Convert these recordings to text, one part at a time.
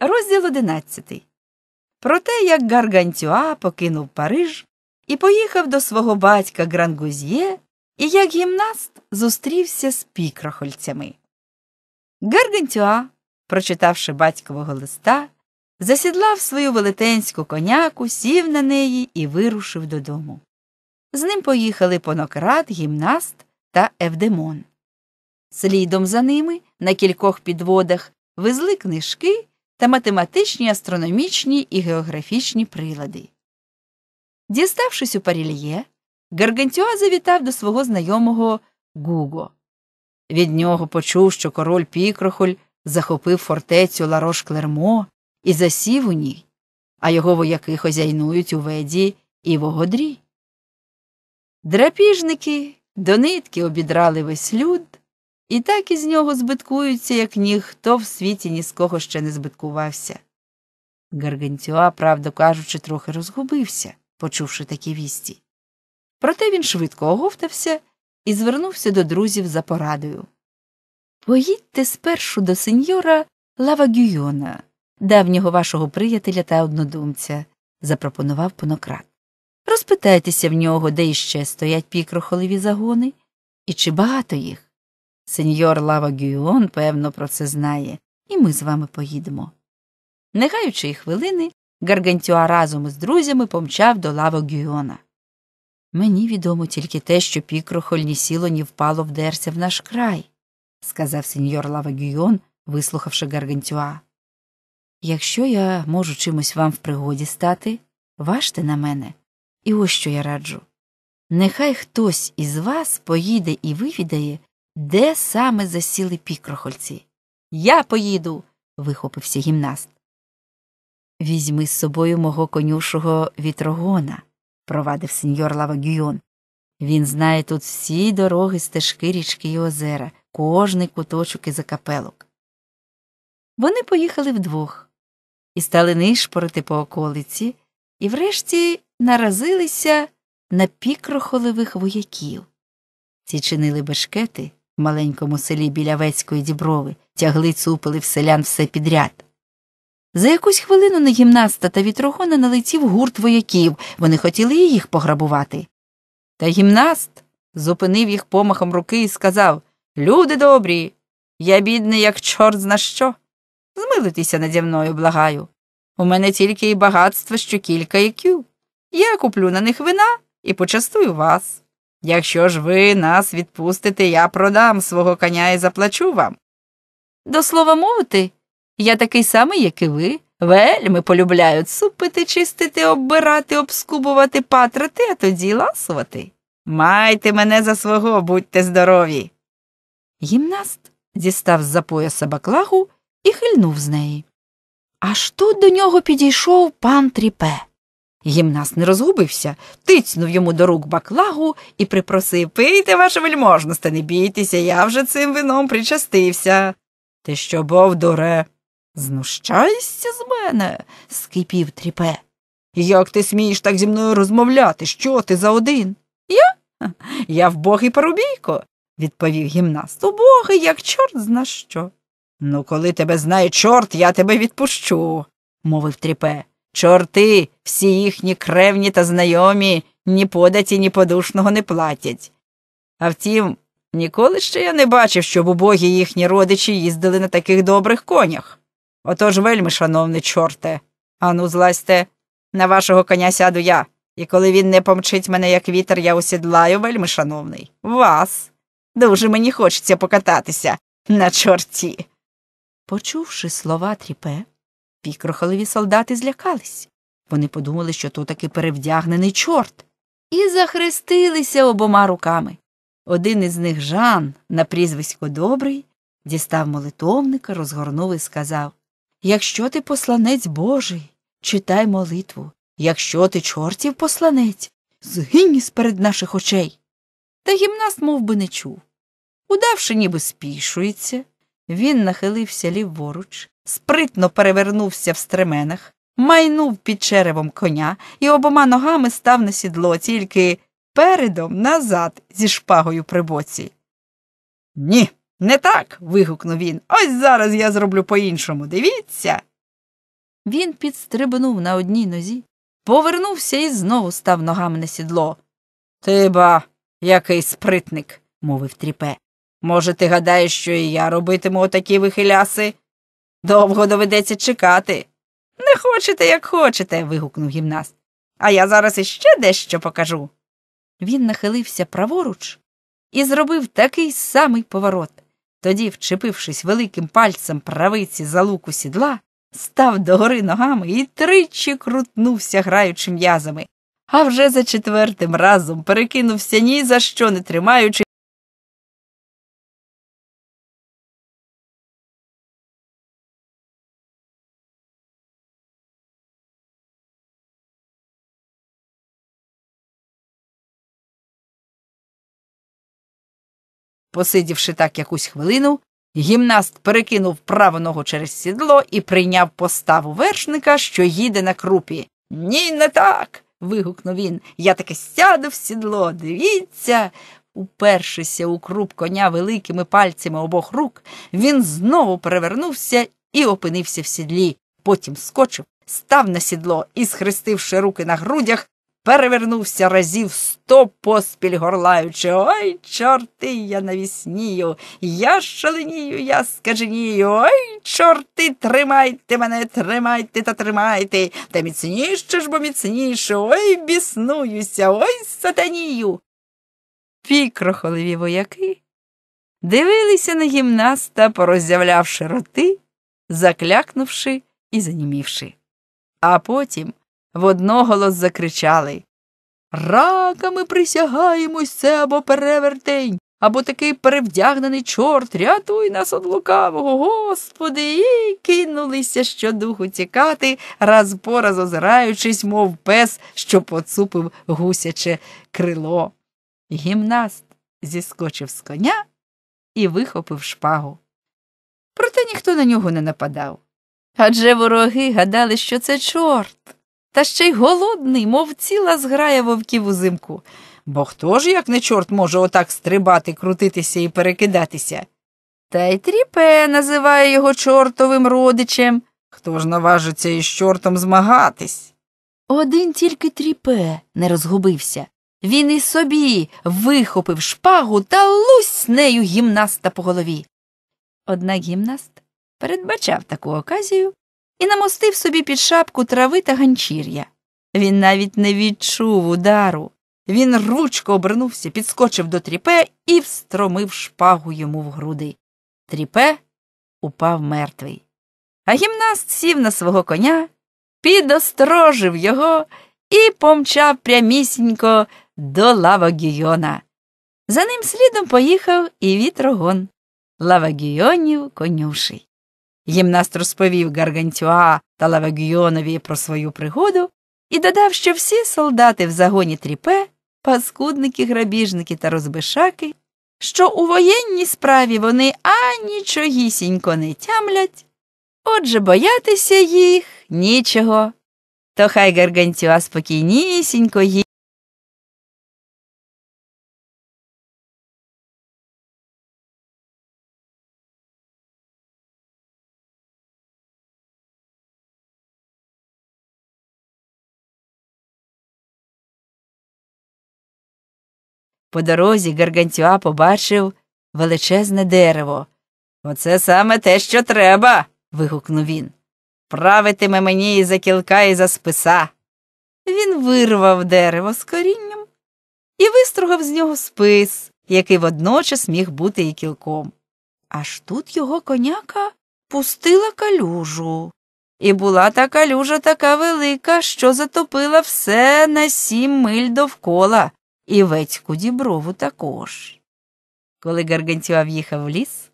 Розділ одинадцятий. Про те, як Гаргантюа покинув Париж і поїхав до свого батька Грангузьє, і як гімнаст зустрівся з пікрохольцями. Гаргантюа, прочитавши батькового листа, засідлав свою велетенську коняку, сів на неї і вирушив додому. З ним поїхали Понократ, гімнаст та Евдемон. Слідом за ними на кількох підводах везли книжки та математичні, астрономічні і географічні прилади. Діставшись у парільє, Гаргантюа завітав до свого знайомого Гуго. Від нього почув, що король Пікрохоль захопив фортецю Ларош Клермо і засів у ній, а його вояки хозяйнують у веді і вогодрі. Драпіжники до нитки обідрали весь люд, і так із нього збиткуються, як ніхто в світі ні з кого ще не збиткувався. Гаргантюа, правду кажучи, трохи розгубився, почувши такі вісті. Проте він швидко оговтався і звернувся до друзів за порадою. Поїдьте спершу до сеньора Лавагюйона, давнього вашого приятеля та однодумця, запропонував понократ. Розпитайтеся в нього, де іще стоять пікрохолеві загони і чи багато їх. Сеньор Лава Гюйон, певно, про це знає, і ми з вами поїдемо. Не хвилини, Гаргантюа разом із друзями помчав до Лава Гюйона. Мені відомо тільки те, що пікрохольні сіло, ні впало вдерся в наш край, сказав сеньор Лава Гюйон, вислухавши Гаргантюа. Якщо я можу чимось вам в пригоді стати, важте на мене. І ось що я раджу. Нехай хтось із вас поїде і вивідає, де саме засіли пікрохольці. Я поїду. вихопився гімнаст. Візьми з собою мого конюшого вітрогона, провадив сеньор Лавагюйон. Він знає тут всі дороги, стежки, річки й озера, кожний куточок і закапелок. Вони поїхали вдвох і стали нишпорити по околиці і врешті наразилися на пікрохолових вояків. Ці чинили бешкети маленькому селі біля Вецької діброви, тягли, цупили в селян все підряд. За якусь хвилину на гімнаста та вітрогона налетів гурт вояків, вони хотіли і їх пограбувати. Та гімнаст зупинив їх помахом руки і сказав Люди добрі, я бідний, як чорт зна що. Змилуйтеся наді мною, благаю. У мене тільки і багатство, що кілька ікю. Я куплю на них вина і почастую вас. Якщо ж ви нас відпустите, я продам свого коня і заплачу вам. До слова мовити, я такий самий, як і ви. Вельми полюбляю цупити, чистити, оббирати, обскубувати, патрати, а тоді ласувати. Майте мене за свого, будьте здорові. Гімнаст дістав з-за пояса баклагу і хильнув з неї. Аж тут до нього підійшов пан Тріпе. Гімнаст не розгубився, тицьнув йому до рук баклагу і припросив пийте, ваше вельможносте, не бійтеся, я вже цим вином причастився. Ти що, бов, дуре, знущайся з мене, скипів тріпе. Як ти смієш так зі мною розмовляти? Що ти за один? Я? Я в вбогий парубійко, відповів гімнаст. Убогий, як чорт зна що. Ну, коли тебе знає чорт, я тебе відпущу, мовив тріпе. Чорти, всі їхні кревні та знайомі ні податі, ні подушного не платять. А втім, ніколи ще я не бачив, щоб убогі їхні родичі їздили на таких добрих конях. Отож, вельми, шановний чорте, ану, злазьте, на вашого коня сяду я, і коли він не помчить мене, як вітер, я усідлаю вельми, шановний, вас. Дуже мені хочеться покататися на чорті. Почувши слова тріпе, Пікрохалові солдати злякались. Вони подумали, що то таки перевдягнений чорт, і захрестилися обома руками. Один із них Жан, на прізвисько добрий, дістав молитовника, розгорнув і сказав Якщо ти посланець Божий, читай молитву. Якщо ти чортів посланець, згинь із перед наших очей. Та гімнаст мов би, не чув. Удавши, ніби спішується, він нахилився ліворуч, спритно перевернувся в стременах, майнув під черевом коня і обома ногами став на сідло, тільки передом назад зі шпагою при боці. Ні, не так. вигукнув він. Ось зараз я зроблю по іншому. Дивіться. Він підстрибнув на одній нозі, повернувся і знову став ногами на сідло. Ти ба, який спритник, мовив тріпе. Може, ти гадаєш, що і я робитиму отакі вихиляси? Довго доведеться чекати. Не хочете, як хочете. вигукнув гімнаст. А я зараз іще дещо покажу. Він нахилився праворуч і зробив такий самий поворот. Тоді, вчепившись великим пальцем правиці за луку сідла, став догори ногами і тричі крутнувся, граючи м'язами, а вже за четвертим разом перекинувся ні за що не тримаючи. Посидівши так якусь хвилину, гімнаст перекинув праву ногу через сідло і прийняв поставу вершника, що їде на крупі. Ні, не так. вигукнув він. Я таке сяду в сідло. Дивіться. Упершися у круп коня великими пальцями обох рук, він знову перевернувся і опинився в сідлі. Потім скочив, став на сідло і, схрестивши руки на грудях, перевернувся разів сто поспіль горлаючи. Ой, чорти, я навіснію, я шаленію, я скаженію. Ой, чорти, тримайте мене, тримайте та тримайте, та міцніше ж бо міцніше. Ой, біснуюся, ой, сатанію. Пікрохолеві вояки дивилися на гімнаста, пороззявлявши роти, заклякнувши і занімівши. А потім в одноголос закричали Раками присягаємось це або перевертень, або такий перевдягнений чорт, рятуй нас од лукавого, господи, і кинулися щодуху тікати, раз по раз озираючись, мов пес, що поцупив гусяче крило. Гімнаст зіскочив з коня і вихопив шпагу. Проте ніхто на нього не нападав. Адже вороги гадали, що це чорт та ще й голодний, мов ціла зграя вовків у узимку. Бо хто ж, як не чорт, може отак стрибати, крутитися і перекидатися? Та й тріпе називає його чортовим родичем. Хто ж наважиться із чортом змагатись? Один тільки тріпе не розгубився. Він і собі вихопив шпагу та лусь нею гімнаста по голові. Однак гімнаст передбачав таку оказію і намостив собі під шапку трави та ганчір'я. Він навіть не відчув удару. Він ручко обернувся, підскочив до тріпе і встромив шпагу йому в груди. Тріпе упав мертвий. А гімнаст сів на свого коня, підострожив його і помчав прямісінько до лавагійона. За ним слідом поїхав і вітрогон лавагіонів конюший. Гімнаст розповів Гаргантюа та Лавегіонові про свою пригоду і додав, що всі солдати в загоні тріпе, паскудники, грабіжники та розбишаки, що у воєнній справі вони анічогісінько не тямлять, отже боятися їх нічого. То хай Гаргантюа спокійнісінько їй. По дорозі Гаргантюа побачив величезне дерево. Оце саме те, що треба. вигукнув він. Правитиме мені і за кілка, і за списа. Він вирвав дерево з корінням і вистругав з нього спис, який водночас міг бути і кілком. Аж тут його коняка пустила калюжу. І була та калюжа така велика, що затопила все на сім миль довкола і Вецьку діброву також. Коли Гаргантюа в'їхав в ліс,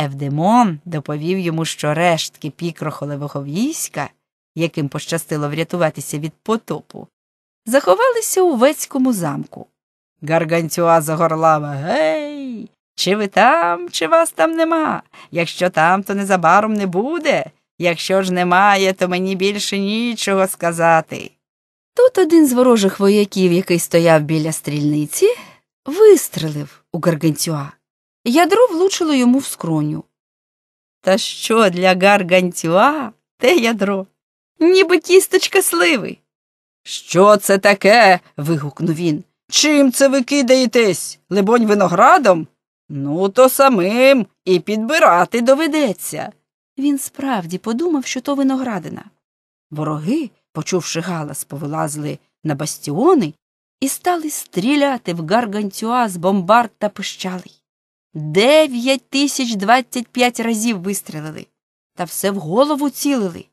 Евдемон доповів йому, що рештки пікрохолевого війська, яким пощастило врятуватися від потопу, заховалися у Вецькому замку. Гаргантюа загорлава Гей! Чи ви там, чи вас там нема? Якщо там, то незабаром не буде. Якщо ж немає, то мені більше нічого сказати. Тут один з ворожих вояків, який стояв біля стрільниці, вистрелив у Гаргантюа. Ядро влучило йому в скроню. Та що для Гаргантюа те ядро? Ніби кісточка сливи. Що це таке? вигукнув він. Чим це ви кидаєтесь? Либонь, виноградом? Ну, то самим і підбирати доведеться. Він справді подумав, що то виноградина. Вороги почувши галас, повилазили на бастіони і стали стріляти в гаргантюа з бомбард та пищалий. Дев'ять тисяч двадцять п'ять разів вистрілили, та все в голову цілили.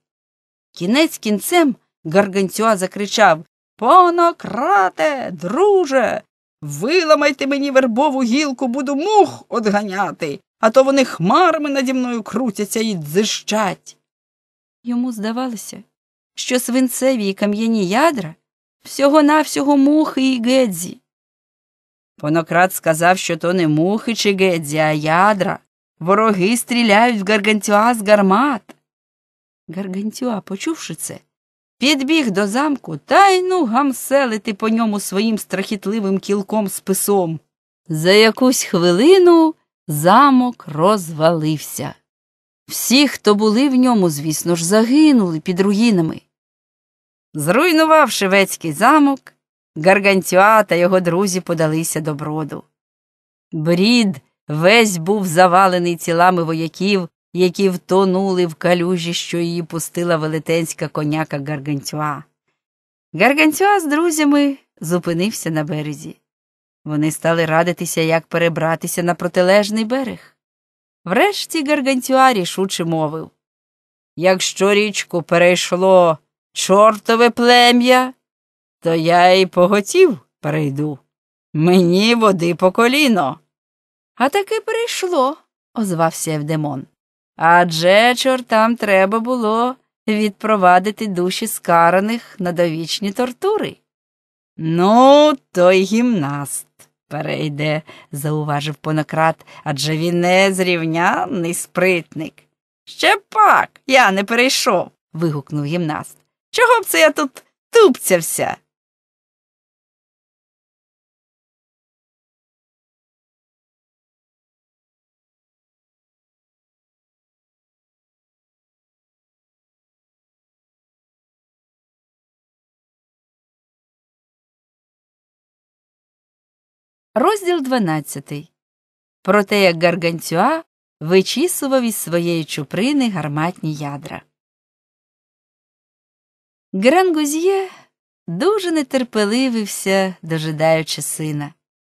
Кінець кінцем гаргантюа закричав Понократе, друже, виламайте мені вербову гілку, буду мух одганяти, а то вони хмарами наді мною крутяться і дзищать. Йому здавалося, що свинцеві й кам'яні ядра всього навсього мухи і гедзі. Понократ сказав, що то не мухи чи гедзі, а ядра. Вороги стріляють в гаргантюа з гармат. Гаргантюа, почувши це, підбіг до замку та й ну гамселити по ньому своїм страхітливим кілком списом. За якусь хвилину замок розвалився. Всі, хто були в ньому, звісно ж, загинули під руїнами. Зруйнував шевецький замок, Гаргантюа та його друзі подалися до броду. Брід весь був завалений тілами вояків, які втонули в калюжі, що її пустила велетенська коняка Гаргантюа. Гаргантюа з друзями зупинився на березі. Вони стали радитися, як перебратися на протилежний берег. Врешті Гаргантюа рішуче мовив Якщо річку перейшло чортове плем'я, то я й поготів перейду. Мені води по коліно. А таки перейшло, озвався Евдемон. Адже чортам треба було відпровадити душі скараних на довічні тортури. Ну, той гімнаст перейде, зауважив Понократ, адже він не зрівняний спритник. Ще пак, я не перейшов. вигукнув гімнаст. Чого б це я тут тупцявся? Розділ 12. Про те, як Гаргантюа вичісував із своєї чуприни гарматні ядра. Гран дуже нетерпеливився, дожидаючи сина.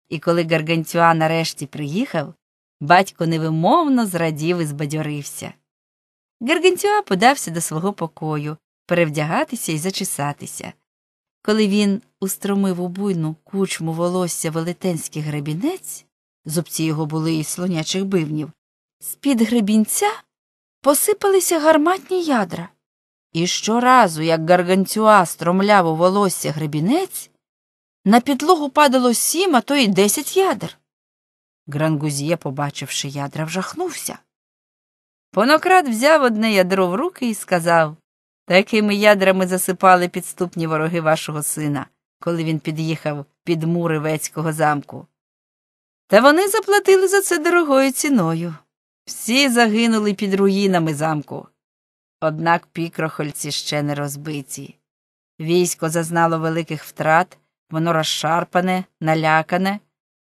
І коли Гаргантюа нарешті приїхав, батько невимовно зрадів і збадьорився. Гаргантюа подався до свого покою перевдягатися і зачесатися, коли він устромив у буйну кучму волосся велетенський гребінець, зубці його були із слонячих бивнів, з під гребінця посипалися гарматні ядра. І щоразу, як гарганцюа стромляв у волосся гребінець, на підлогу падало сім, а то й десять ядер. Грангузія, побачивши ядра, вжахнувся. Понократ взяв одне ядро в руки і сказав Такими ядрами засипали підступні вороги вашого сина, коли він під'їхав під мури Вецького замку. Та вони заплатили за це дорогою ціною. Всі загинули під руїнами замку. Однак пікрохольці ще не розбиті. Військо зазнало великих втрат, воно розшарпане, налякане,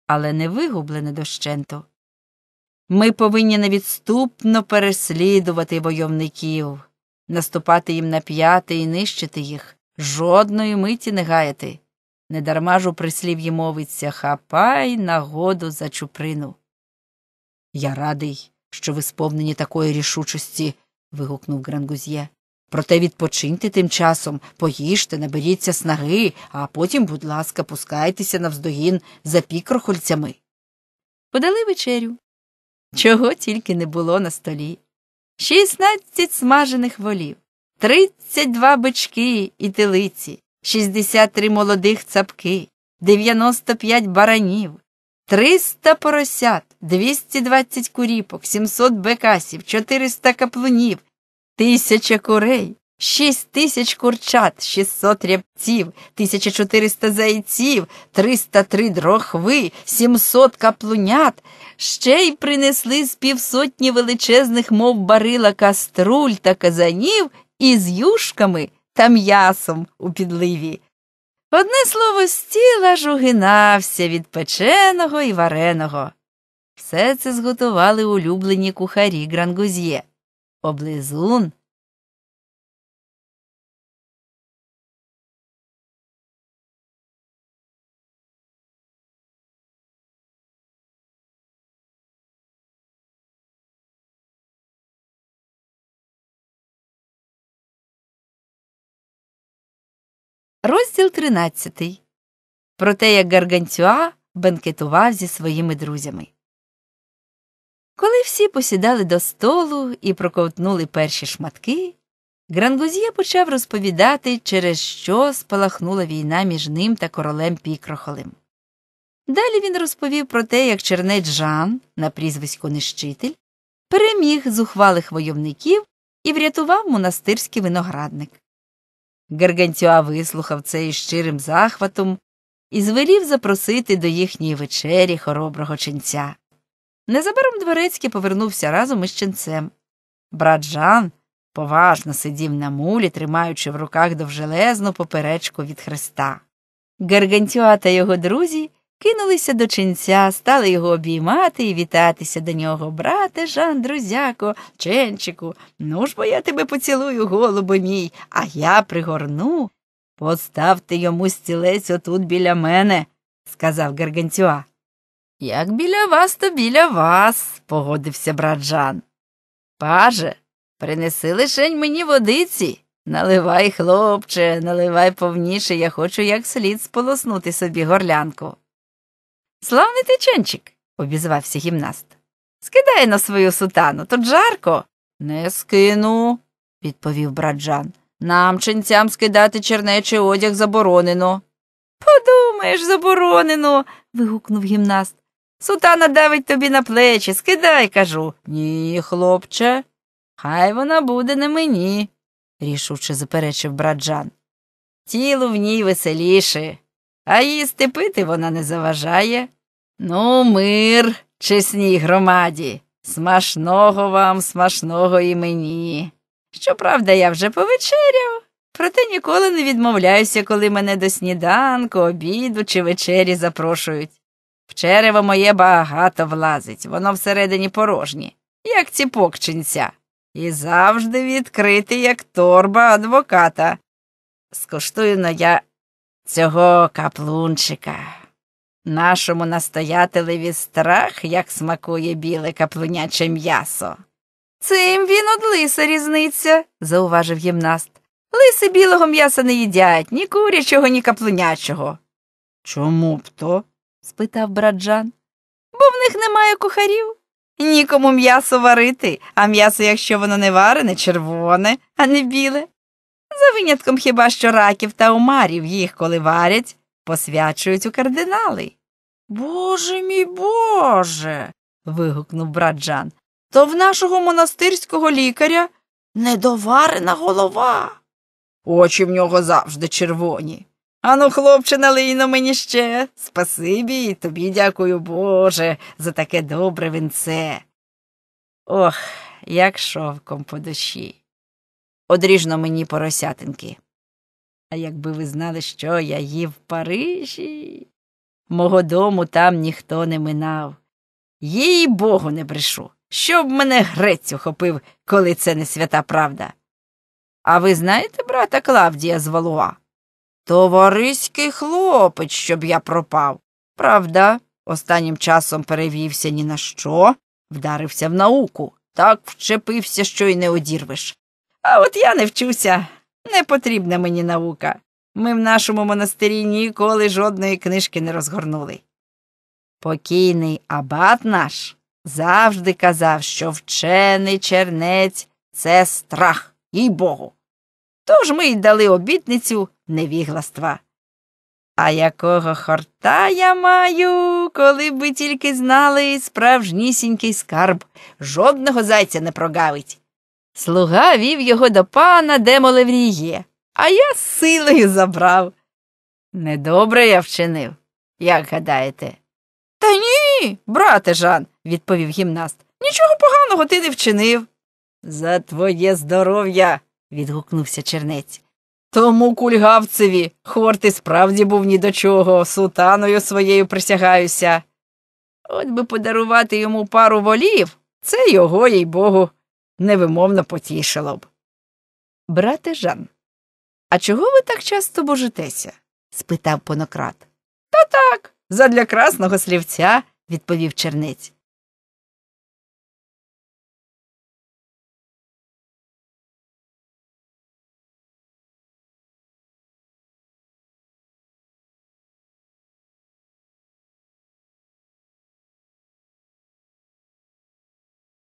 але не вигублене дощенту. Ми повинні невідступно переслідувати войовників наступати їм на п'яти і нищити їх, жодної миті не гаяти. Недарма ж у прислів'ї мовиться хапай нагоду за чуприну. Я радий, що ви сповнені такої рішучості. вигукнув Грангузьє. Проте відпочиньте тим часом, поїжте, наберіться снаги, а потім, будь ласка, пускайтеся навздогін за пікрохольцями. Подали вечерю. Чого тільки не було на столі. 16 смажених волів, 32 бички і телиці, 63 молодих цапки, 95 баранів, 300 поросят, 220 куріпок, 700 бекасів, 400 каплунів, 1000 курей, Шість тисяч курчат, шістсот рябців, тисяча чотириста зайців, триста три дрохви, сімсот каплунят, ще й принесли з півсотні величезних, мов барила каструль та казанів із юшками та м'ясом у підливі. Одне слово, стіл аж угинався від печеного і вареного. Все це зготували улюблені кухарі Грангузьє. Облизун Розділ 13. Про те, як Гаргантюа бенкетував зі своїми друзями. Коли всі посідали до столу і проковтнули перші шматки, Грангузія почав розповідати, через що спалахнула війна між ним та королем Пікрохолем. Далі він розповів про те, як чернець Жан, на прізвисько Нищитель, переміг зухвалих войовників і врятував монастирський виноградник. Гаргантюа вислухав це із щирим захватом і звелів запросити до їхньої вечері хороброго ченця. Незабаром дворецький повернувся разом із ченцем. Брат Жан поважно сидів на мулі, тримаючи в руках довжелезну поперечку від хреста. Гаргантюа та його друзі кинулися до ченця, стали його обіймати і вітатися до нього. Брате Жан, друзяко, ченчику, ну ж бо я тебе поцілую, голубо мій, а я пригорну. Поставте йому стілець отут біля мене, сказав Гаргантюа. Як біля вас, то біля вас, погодився брат Жан. Паже, принеси лишень мені водиці. Наливай, хлопче, наливай повніше, я хочу як слід сполоснути собі горлянку. Славний тиченчик, обізвався гімнаст. Скидай на свою сутану, тут жарко. Не скину, відповів брат Жан. Нам ченцям скидати чернечий одяг заборонено. Подумаєш, заборонено. вигукнув гімнаст. Сутана давить тобі на плечі, скидай, кажу. Ні, хлопче, хай вона буде не мені, рішуче заперечив брат Жан. Тіло в ній веселіше, а їсти пити вона не заважає. Ну, мир, чесній громаді, смашного вам, смашного і мені. Щоправда, я вже повечеряв, проте ніколи не відмовляюся, коли мене до сніданку, обіду чи вечері запрошують. В черево моє багато влазить, воно всередині порожнє, як ціпок чинця, і завжди відкритий, як торба адвоката. Скоштую но я цього каплунчика. Нашому настоятелеві страх, як смакує біле каплуняче м'ясо. Цим він од лиса різниця, зауважив гімнаст. Лиси білого м'яса не їдять ні курячого, ні каплунячого. Чому б то? спитав браджан. Бо в них немає кухарів. Нікому м'ясо варити, а м'ясо, якщо воно не варене, червоне, а не біле. За винятком хіба що раків та омарів їх коли варять, посвячують у кардинали. Боже мій Боже. вигукнув брат Жан. То в нашого монастирського лікаря недоварена голова. Очі в нього завжди червоні. Ану, хлопче, налийно, мені ще. Спасибі і тобі дякую, Боже, за таке добре венце. Ох, як шовком по душі. Одріжно мені поросятинки. А якби ви знали, що я їв в Парижі, мого дому там ніхто не минав. Їй богу, не брешу. Щоб мене грець ухопив, коли це не свята правда. А ви знаєте брата Клавдія з Валуа? Товариський хлопець, щоб я пропав. Правда, останнім часом перевівся ні на що, вдарився в науку, так вчепився, що й не одірвеш. А от я не вчуся, не потрібна мені наука. Ми в нашому монастирі ніколи жодної книжки не розгорнули. Покійний абат наш завжди казав, що вчений чернець це страх, їй богу. Тож ми й дали обітницю невігластва. А якого хорта я маю, коли би тільки знали справжнісінький скарб, жодного зайця не прогавить. Слуга вів його до пана, де молевріє, а я силою забрав. Недобре я вчинив, як гадаєте. Та ні, брате Жан, відповів гімнаст. Нічого поганого ти не вчинив. За твоє здоров'я. відгукнувся чернець. Тому кульгавцеві хорти справді був ні до чого, сутаною своєю присягаюся. От би подарувати йому пару волів, це його, їй богу, невимовно потішило б. Брате Жан, а чого ви так часто божитеся? спитав понократ. Та так, задля красного слівця, відповів черниць.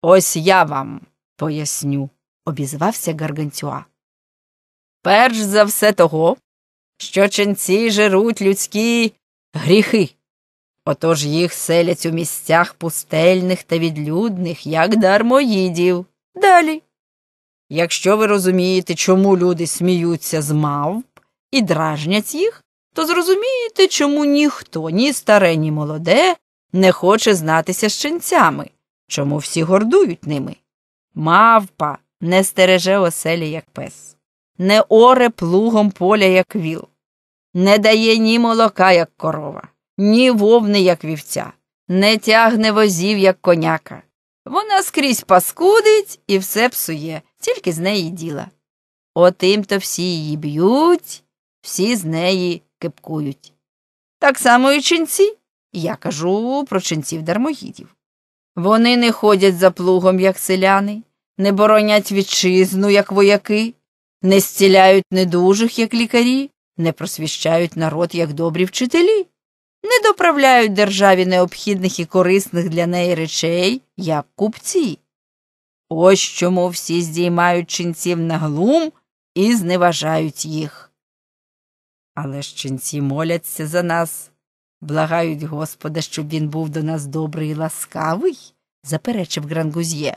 Ось я вам. Поясню, обізвався Гаргантюа. Перш за все того, що ченці жируть людські гріхи. Отож їх селять у місцях пустельних та відлюдних, як дармоїдів. Далі. Якщо ви розумієте, чому люди сміються з мавп і дражнять їх, то зрозумієте, чому ніхто, ні старе, ні молоде, не хоче знатися з ченцями, чому всі гордують ними. Мавпа не стереже оселі, як пес, не оре плугом поля, як віл, не дає ні молока, як корова, ні вовни, як вівця, не тягне возів, як коняка. Вона скрізь паскудить і все псує, тільки з неї діла. Отим то всі її б'ють, всі з неї кипкують. Так само і ченці. Я кажу про ченців дармогідів. Вони не ходять за плугом, як селяни, не боронять вітчизну, як вояки, не зціляють недужих, як лікарі, не просвіщають народ, як добрі вчителі, не доправляють державі необхідних і корисних для неї речей, як купці. Ось чому всі здіймають чинців на глум і зневажають їх. Але ж чинці моляться за нас. Благають Господа, щоб він був до нас добрий і ласкавий, заперечив Грангузьє.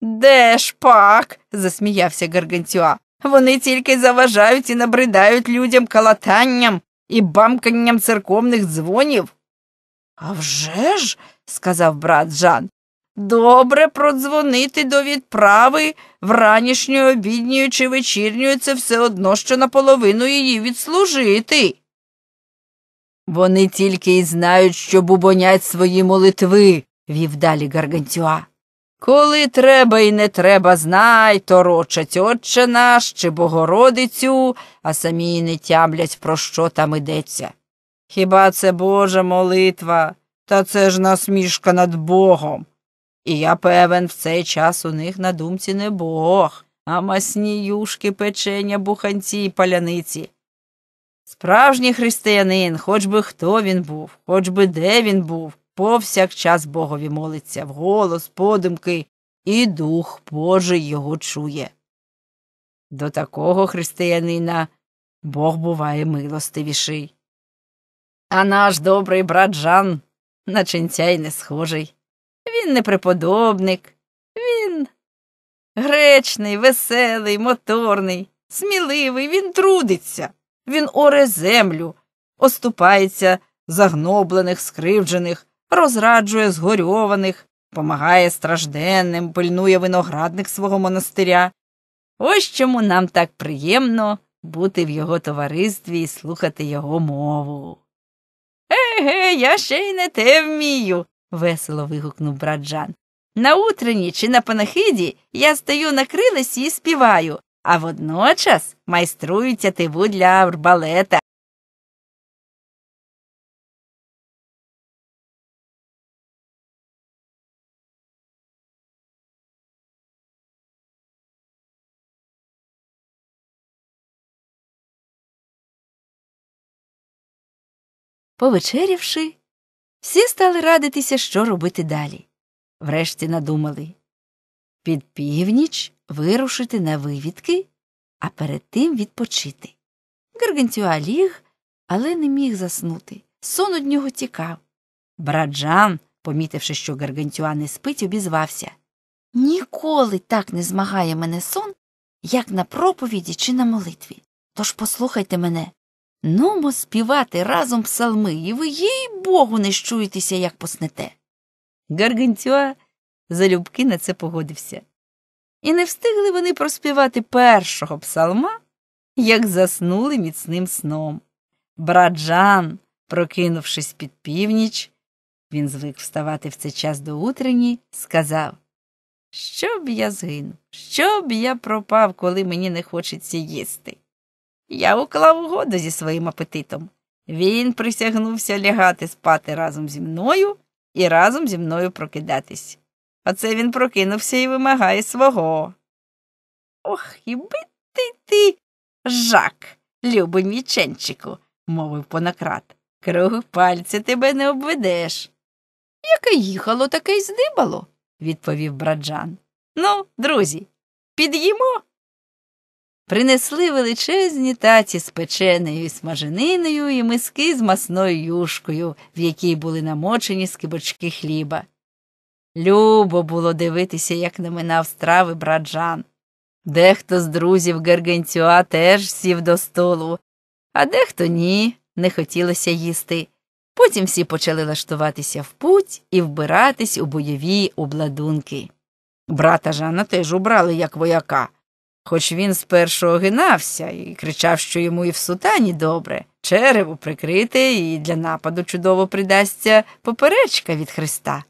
Де ж пак? засміявся Гаргантюа. Вони тільки заважають і набридають людям калатанням і бамканням церковних дзвонів. «А вже ж, – сказав брат Жан, добре продзвонити до відправи вранішньою обідньою чи вечірньою це все одно, що наполовину її відслужити. Вони тільки й знають, що бубонять свої молитви, вів далі Гаргантюа. Коли треба і не треба, знай, торочать отче наш чи Богородицю, а самі не тямлять, про що там ідеться. Хіба це Божа молитва, та це ж насмішка над Богом. І я певен, в цей час у них на думці не Бог, а масні юшки, печення, буханці і паляниці. Справжній християнин, хоч би хто він був, хоч би де він був, повсякчас Богові молиться в голос, подумки, і Дух Божий його чує. До такого християнина Бог буває милостивіший. А наш добрий брат Жан на ченця й не схожий. Він не преподобник, він гречний, веселий, моторний, сміливий, він трудиться. Він оре землю, оступається загноблених, скривджених, розраджує згорьованих, помагає стражденним, пильнує виноградник свого монастиря. Ось чому нам так приємно бути в його товаристві і слухати його мову. Еге, я ще й не те вмію. весело вигукнув брат Жан. На утренні чи на панахиді я стою на крилесі і співаю, а водночас майструють тиву для арбалета. Повечерівши, всі стали радитися, що робити далі. Врешті надумали. Під північ вирушити на вивідки, а перед тим відпочити. Гаргантюа ліг, але не міг заснути. Сон од нього тікав. Брат помітивши, що Гаргантюа не спить, обізвався. Ніколи так не змагає мене сон, як на проповіді чи на молитві. Тож послухайте мене. Нумо співати разом псалми, і ви, їй богу, не щуєтеся, як поснете. Гаргантюа залюбки на це погодився і не встигли вони проспівати першого псалма, як заснули міцним сном. Брат Жан, прокинувшись під північ, він звик вставати в цей час до утренні, сказав що б я згинув, що б я пропав, коли мені не хочеться їсти. Я уклав угоду зі своїм апетитом. Він присягнувся лягати спати разом зі мною і разом зі мною прокидатись. Оце він прокинувся і вимагає свого. Ох, і ти жак, любий міченчику, мовив понакрат. Круг пальця тебе не обведеш. Яке їхало, таке й здибало, відповів браджан. Ну, друзі, під'їмо. Принесли величезні таці з печеною і смажениною і миски з масною юшкою, в якій були намочені скибочки хліба. Любо було дивитися, як наминав страви брат Жан. Дехто з друзів Гергентюа теж сів до столу, а дехто ні, не хотілося їсти. Потім всі почали лаштуватися в путь і вбиратись у бойові обладунки. Брата Жана теж убрали як вояка, хоч він спершу огинався і кричав, що йому і в сутані добре, черево прикрите, і для нападу чудово придасться поперечка від Христа.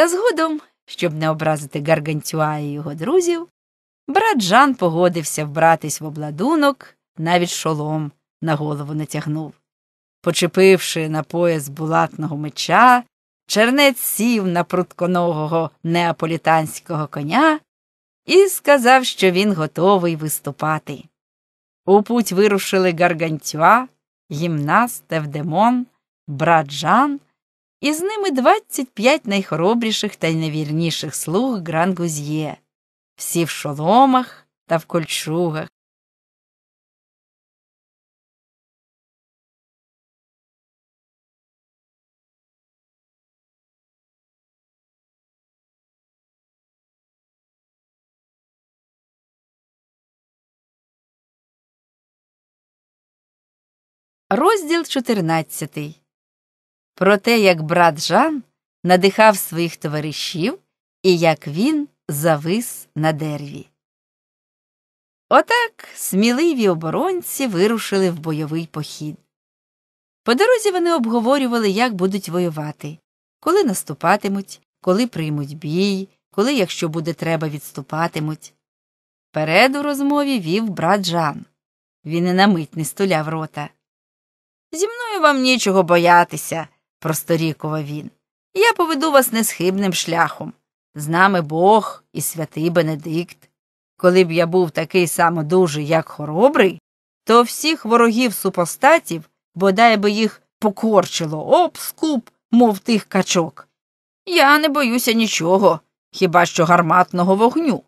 Та згодом, щоб не образити Гаргантюа і його друзів, брат Жан погодився вбратись в обладунок, навіть шолом на голову натягнув. Почепивши на пояс булатного меча, чернець сів на прутконогого неаполітанського коня і сказав, що він готовий виступати. У путь вирушили Гаргантюа, гімнаст Евдемон, брат Жан і з ними 25 найхоробріших та й найвірніших слуг грангузьє. всі в шоломах та в кольчугах. Розділ 14 про те, як брат Жан надихав своїх товаришів і як він завис на дереві. Отак сміливі оборонці вирушили в бойовий похід. По дорозі вони обговорювали, як будуть воювати, коли наступатимуть, коли приймуть бій, коли, якщо буде треба, відступатимуть. Перед у розмові вів брат Жан. Він і на мить не стуляв рота. Зі мною вам нічого боятися просторікував він. Я поведу вас несхибним шляхом. З нами Бог і святий Бенедикт. Коли б я був такий самодужий, як хоробрий, то всіх ворогів супостатів, бодай би їх покорчило об скуп, мов тих качок. Я не боюся нічого, хіба що гарматного вогню.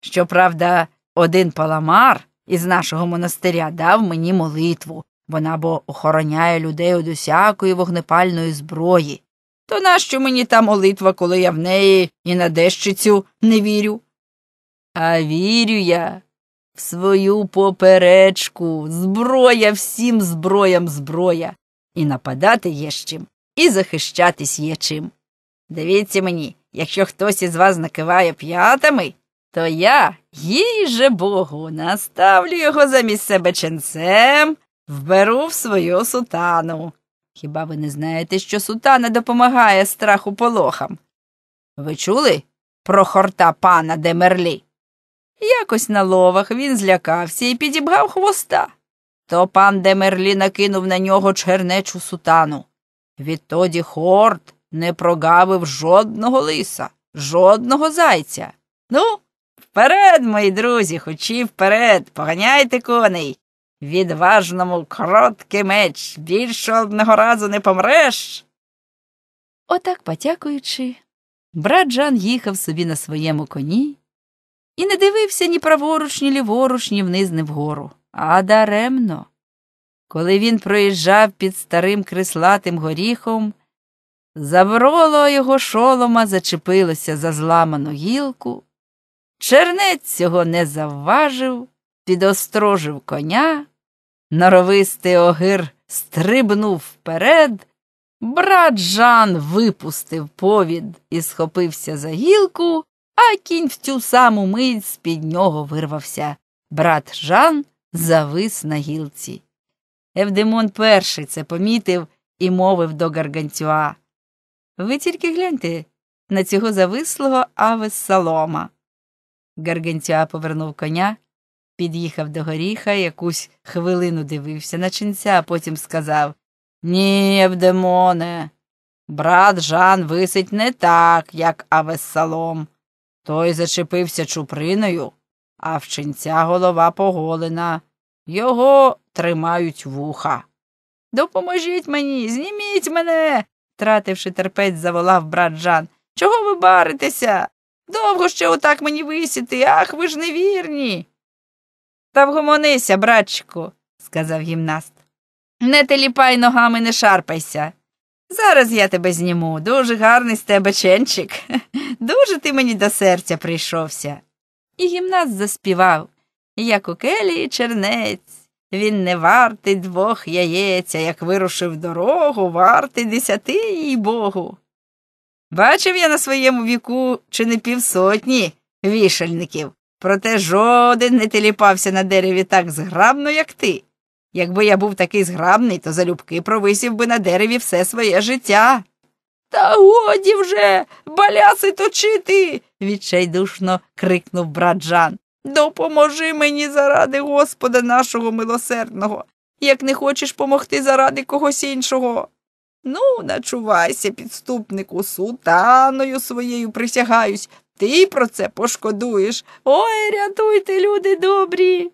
Щоправда, один паламар із нашого монастиря дав мені молитву, вона бо охороняє людей од усякої вогнепальної зброї. То нащо мені та молитва, коли я в неї і на дещицю не вірю? А вірю я в свою поперечку, зброя всім зброям зброя. І нападати є з чим, і захищатись є чим. Дивіться мені, якщо хтось із вас накиває п'ятами, то я, їй же богу, наставлю його замість себе ченцем Вберу в свою сутану. Хіба ви не знаєте, що сутана допомагає страху полохам? Ви чули про хорта пана Демерлі? Якось на ловах він злякався і підібгав хвоста. То пан Демерлі накинув на нього чернечу сутану. Відтоді хорт не прогавив жодного лиса, жодного зайця. Ну, вперед, мої друзі, хоч і вперед, поганяйте коней. Відважному кроткий меч, більше одного разу не помреш. Отак, потякуючи, брат Жан їхав собі на своєму коні і не дивився ні праворуч, ні ліворуч, ні вниз, ні вгору, а даремно. Коли він проїжджав під старим крислатим горіхом, заброло його шолома зачепилося за зламану гілку, чернець цього не завважив, підострожив коня. Норовистий огир стрибнув вперед. Брат Жан випустив повід і схопився за гілку, а кінь в цю саму мить з під нього вирвався. Брат Жан завис на гілці. Евдемон перший це помітив і мовив до Гаргантюа. Ви тільки гляньте на цього завислого авес Салома. Гаргантюа повернув коня під'їхав до горіха, якусь хвилину дивився на ченця, а потім сказав Ні, Евдемоне, брат Жан висить не так, як Авессалом. Той зачепився чуприною, а в ченця голова поголена. Його тримають вуха. Допоможіть мені, зніміть мене, тративши терпець, заволав брат Жан. Чого ви баритеся? Довго ще отак мені висіти, ах ви ж невірні. Та вгомонися, братчику, сказав гімнаст. Не теліпай ногами, не шарпайся. Зараз я тебе зніму. Дуже гарний з тебе ченчик. Дуже ти мені до серця прийшовся. І гімнаст заспівав як у келії чернець. Він не вартий двох яєця, як вирушив дорогу, вартий десяти їй богу. Бачив я на своєму віку чи не півсотні вішальників. Проте жоден не теліпався на дереві так зграбно, як ти. Якби я був такий зграбний, то залюбки провисів би на дереві все своє життя. Та годі вже баляси точити. відчайдушно крикнув брат Жан. Допоможи мені заради Господа нашого милосердного, як не хочеш помогти заради когось іншого. Ну, начувайся, підступнику, сутаною своєю присягаюсь, ти про це пошкодуєш. Ой, рятуйте, люди добрі.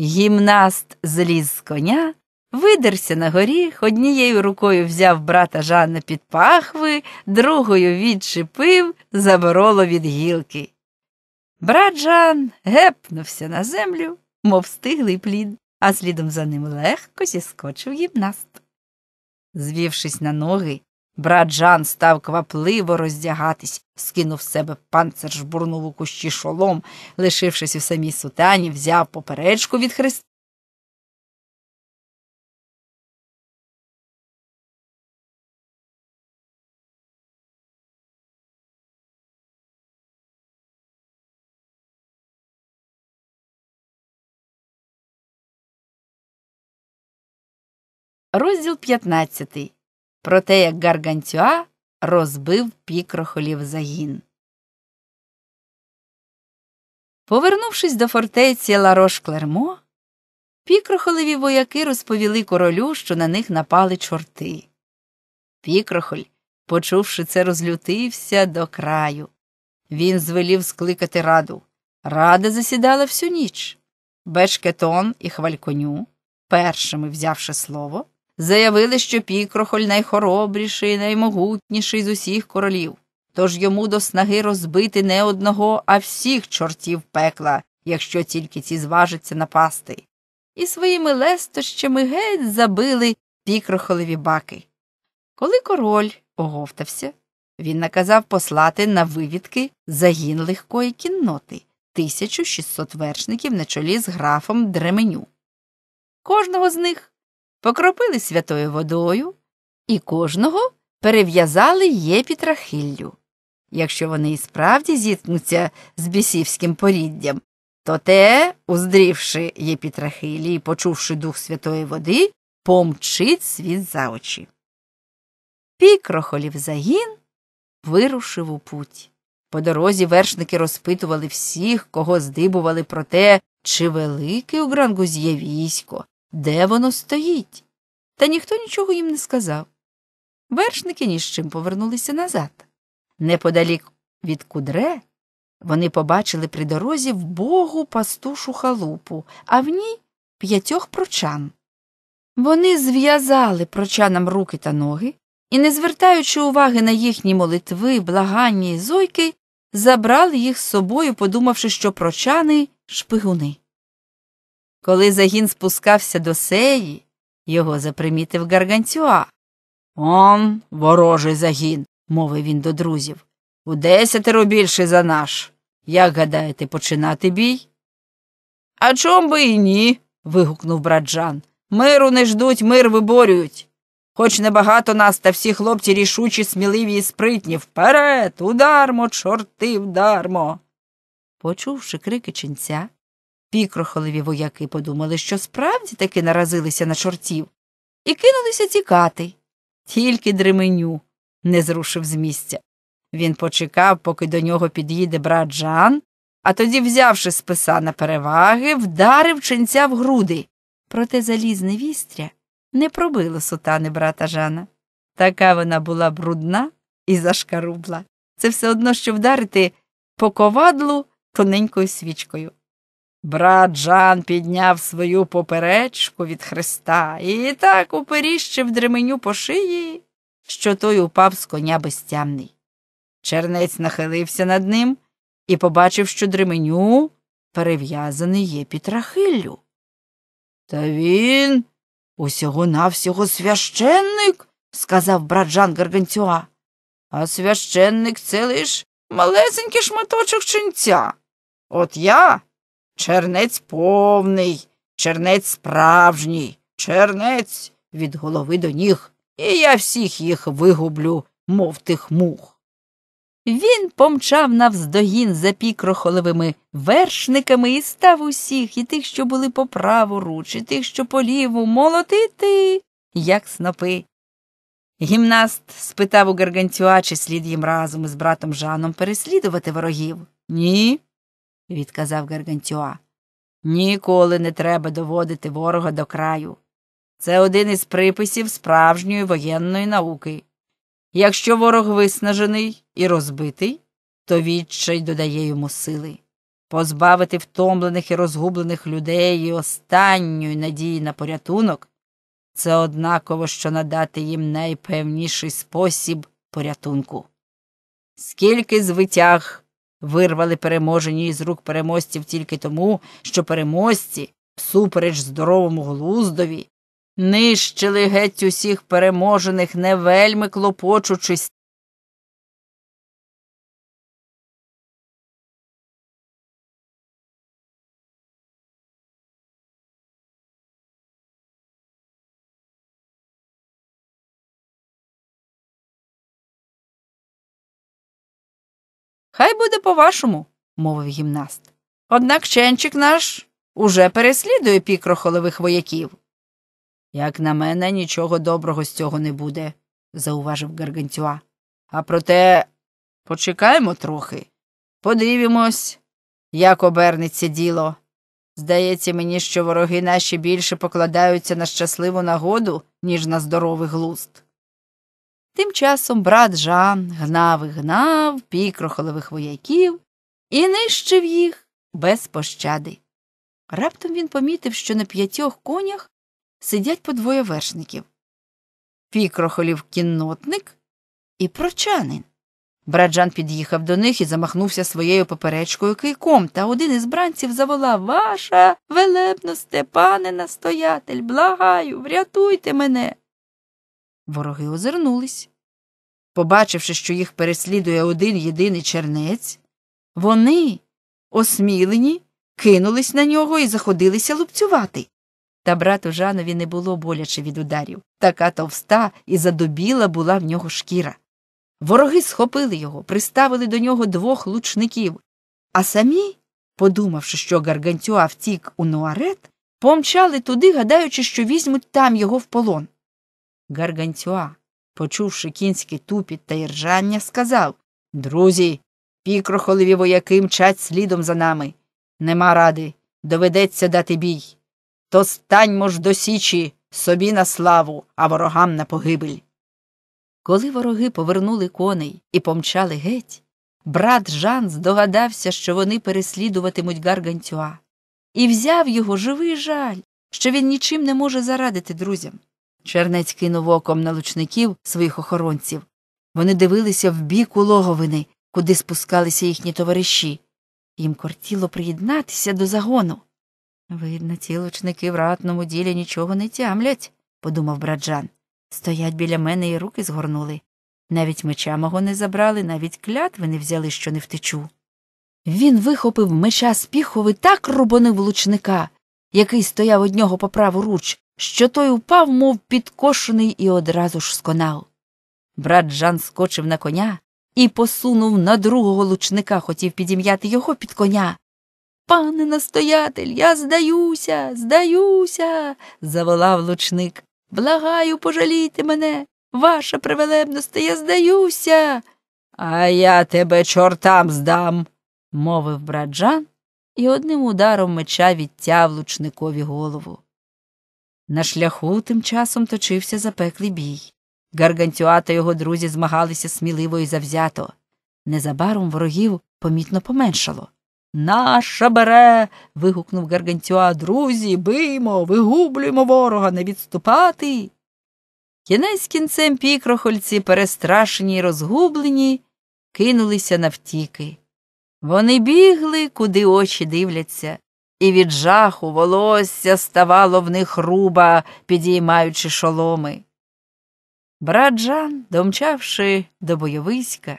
Гімнаст зліз з коня, видерся на горіх, однією рукою взяв брата Жанна під пахви, другою відчепив забороло від гілки. Брат Жан гепнувся на землю, мов стиглий плід, а слідом за ним легко зіскочив гімнаст. Звівшись на ноги, Брат Жан став квапливо роздягатись, скинув з себе панцир, жбурнув у кущі шолом, лишившись у самій сутані, взяв поперечку від хреста. Розділ 15 про те, як Гаргантюа розбив пікрохолів загін. Повернувшись до фортеці Ларош Клермо, пікрохолеві вояки розповіли королю, що на них напали чорти. Пікрохоль, почувши це, розлютився до краю. Він звелів скликати раду. Рада засідала всю ніч. Бешкетон і хвальконю, першими взявши слово, Заявили, що пікрохоль найхоробріший, наймогутніший з усіх королів, тож йому до снаги розбити не одного, а всіх чортів пекла, якщо тільки ці зважаться напасти. І своїми лестощами геть забили пікрохолеві баки. Коли король оговтався, він наказав послати на вивідки загін легкої кінноти 1600 вершників на чолі з графом Дременю. Кожного з них покропили святою водою і кожного перев'язали єпітрахиллю. Якщо вони і справді зіткнуться з бісівським поріддям, то те, уздрівши єпітрахилі і почувши дух святої води, помчить світ за очі. Пікрохолів загін вирушив у путь. По дорозі вершники розпитували всіх, кого здибували про те, чи велике у є військо, де воно стоїть? Та ніхто нічого їм не сказав. Вершники ні з чим повернулися назад. Неподалік від кудре вони побачили при дорозі вбогу пастушу халупу, а в ній п'ятьох прочан. Вони зв'язали прочанам руки та ноги і, не звертаючи уваги на їхні молитви, благання і зойки, забрали їх з собою, подумавши, що прочани шпигуни. Коли загін спускався до сеї, його запримітив гаргантюа. Он ворожий загін, мовив він до друзів. У десятеро більший за наш. Як гадаєте, починати бій? А чом би і ні. вигукнув браджан. Миру не ждуть, мир виборюють. Хоч небагато нас, та всі хлопці рішучі, сміливі і спритні. Вперед, удармо, чорти, вдармо. Почувши крики ченця, Пікрохолові вояки подумали, що справді таки наразилися на чортів, і кинулися тікати. Тільки дременю не зрушив з місця. Він почекав, поки до нього під'їде брат Жан, а тоді, взявши списа на переваги, вдарив ченця в груди. Проте залізне вістря не пробило сутани брата Жана. Така вона була брудна і зашкарубла. Це все одно, що вдарити по ковадлу тоненькою свічкою. Брат Жан підняв свою поперечку від хреста і так уперіщив дременю по шиї, що той упав з коня безтямний. Чернець нахилився над ним і побачив, що дременю перев'язаний є під рахиллю. Та він усього навсього священник, сказав брат Жан Гарганцюа. А священник це лиш малесенький шматочок чинця. От я. Чернець повний, чернець справжній, чернець від голови до ніг, і я всіх їх вигублю, мов тих мух. Він помчав навздогін за пікрохоловими вершниками і став усіх, і тих, що були по праву руч, і тих, що по ліву, молотити, як снопи. Гімнаст спитав у Гаргантюа, чи слід їм разом із братом Жаном переслідувати ворогів. Ні відказав Гаргантюа. Ніколи не треба доводити ворога до краю. Це один із приписів справжньої воєнної науки. Якщо ворог виснажений і розбитий, то відчай додає йому сили. Позбавити втомлених і розгублених людей і останньої надії на порятунок це однаково, що надати їм найпевніший спосіб порятунку. Скільки звитяг вирвали переможені із рук переможців тільки тому, що переможці, всупереч здоровому глуздові, нищили геть усіх переможених, не вельми клопочучись Хай буде по-вашому, мовив гімнаст. Однак ченчик наш уже переслідує пікрохолових вояків. Як на мене, нічого доброго з цього не буде, зауважив Гаргантюа. А проте почекаємо трохи, Подивимось, як обернеться діло. Здається мені, що вороги наші більше покладаються на щасливу нагоду, ніж на здоровий глузд. Тим часом брат Жан гнав і гнав пікрохолових вояків і нищив їх без пощади. Раптом він помітив, що на п'ятьох конях сидять по двоє вершників пікрохолів кіннотник і прочанин. Брат Жан під'їхав до них і замахнувся своєю поперечкою кийком, та один із бранців заволав Ваша велебно, пане настоятель, благаю, врятуйте мене. Вороги озирнулись. Побачивши, що їх переслідує один єдиний чернець, вони, осмілені, кинулись на нього і заходилися лупцювати. Та брату Жанові не було боляче від ударів. Така товста і задобіла була в нього шкіра. Вороги схопили його, приставили до нього двох лучників, а самі, подумавши, що Гаргантюа втік у нуарет, помчали туди, гадаючи, що візьмуть там його в полон. Гаргантюа, почувши кінський тупіт та іржання, сказав Друзі, пікрохолеві вояки мчать слідом за нами. Нема ради, доведеться дати бій. То станьмо ж до січі собі на славу, а ворогам на погибель. Коли вороги повернули коней і помчали геть, брат Жан здогадався, що вони переслідуватимуть Гаргантюа, і взяв його живий жаль, що він нічим не може зарадити друзям. Чернець кинув оком на лучників своїх охоронців. Вони дивилися в бік улоговини, куди спускалися їхні товариші. Їм кортіло приєднатися до загону. Видно, ці лучники в ратному ділі нічого не тямлять, подумав браджан. Стоять біля мене і руки згорнули. Навіть меча мого не забрали, навіть клятви не взяли, що не втечу. Він вихопив меча з піхови так рубонив лучника, який стояв од нього по праву руч, що той упав, мов підкошений, і одразу ж сконав. Брат Жан скочив на коня і посунув на другого лучника, хотів підім'яти його під коня. Пане настоятель, я здаюся, здаюся, заволав лучник. Благаю, пожалійте мене, ваша превелебносте, я здаюся. А я тебе чортам здам, мовив брат Жан і одним ударом меча відтяв лучникові голову. На шляху тим часом точився запеклий бій. Гаргантюа та його друзі змагалися сміливо і завзято. Незабаром ворогів помітно поменшало. Наша бере. вигукнув Гаргантюа. Друзі, биймо, вигублюємо ворога, не відступати. Кінець кінцем пікрохольці, перестрашені й розгублені, кинулися навтіки. Вони бігли, куди очі дивляться, і від жаху волосся ставало в них руба, підіймаючи шоломи. Брат Жан, домчавши до бойовиська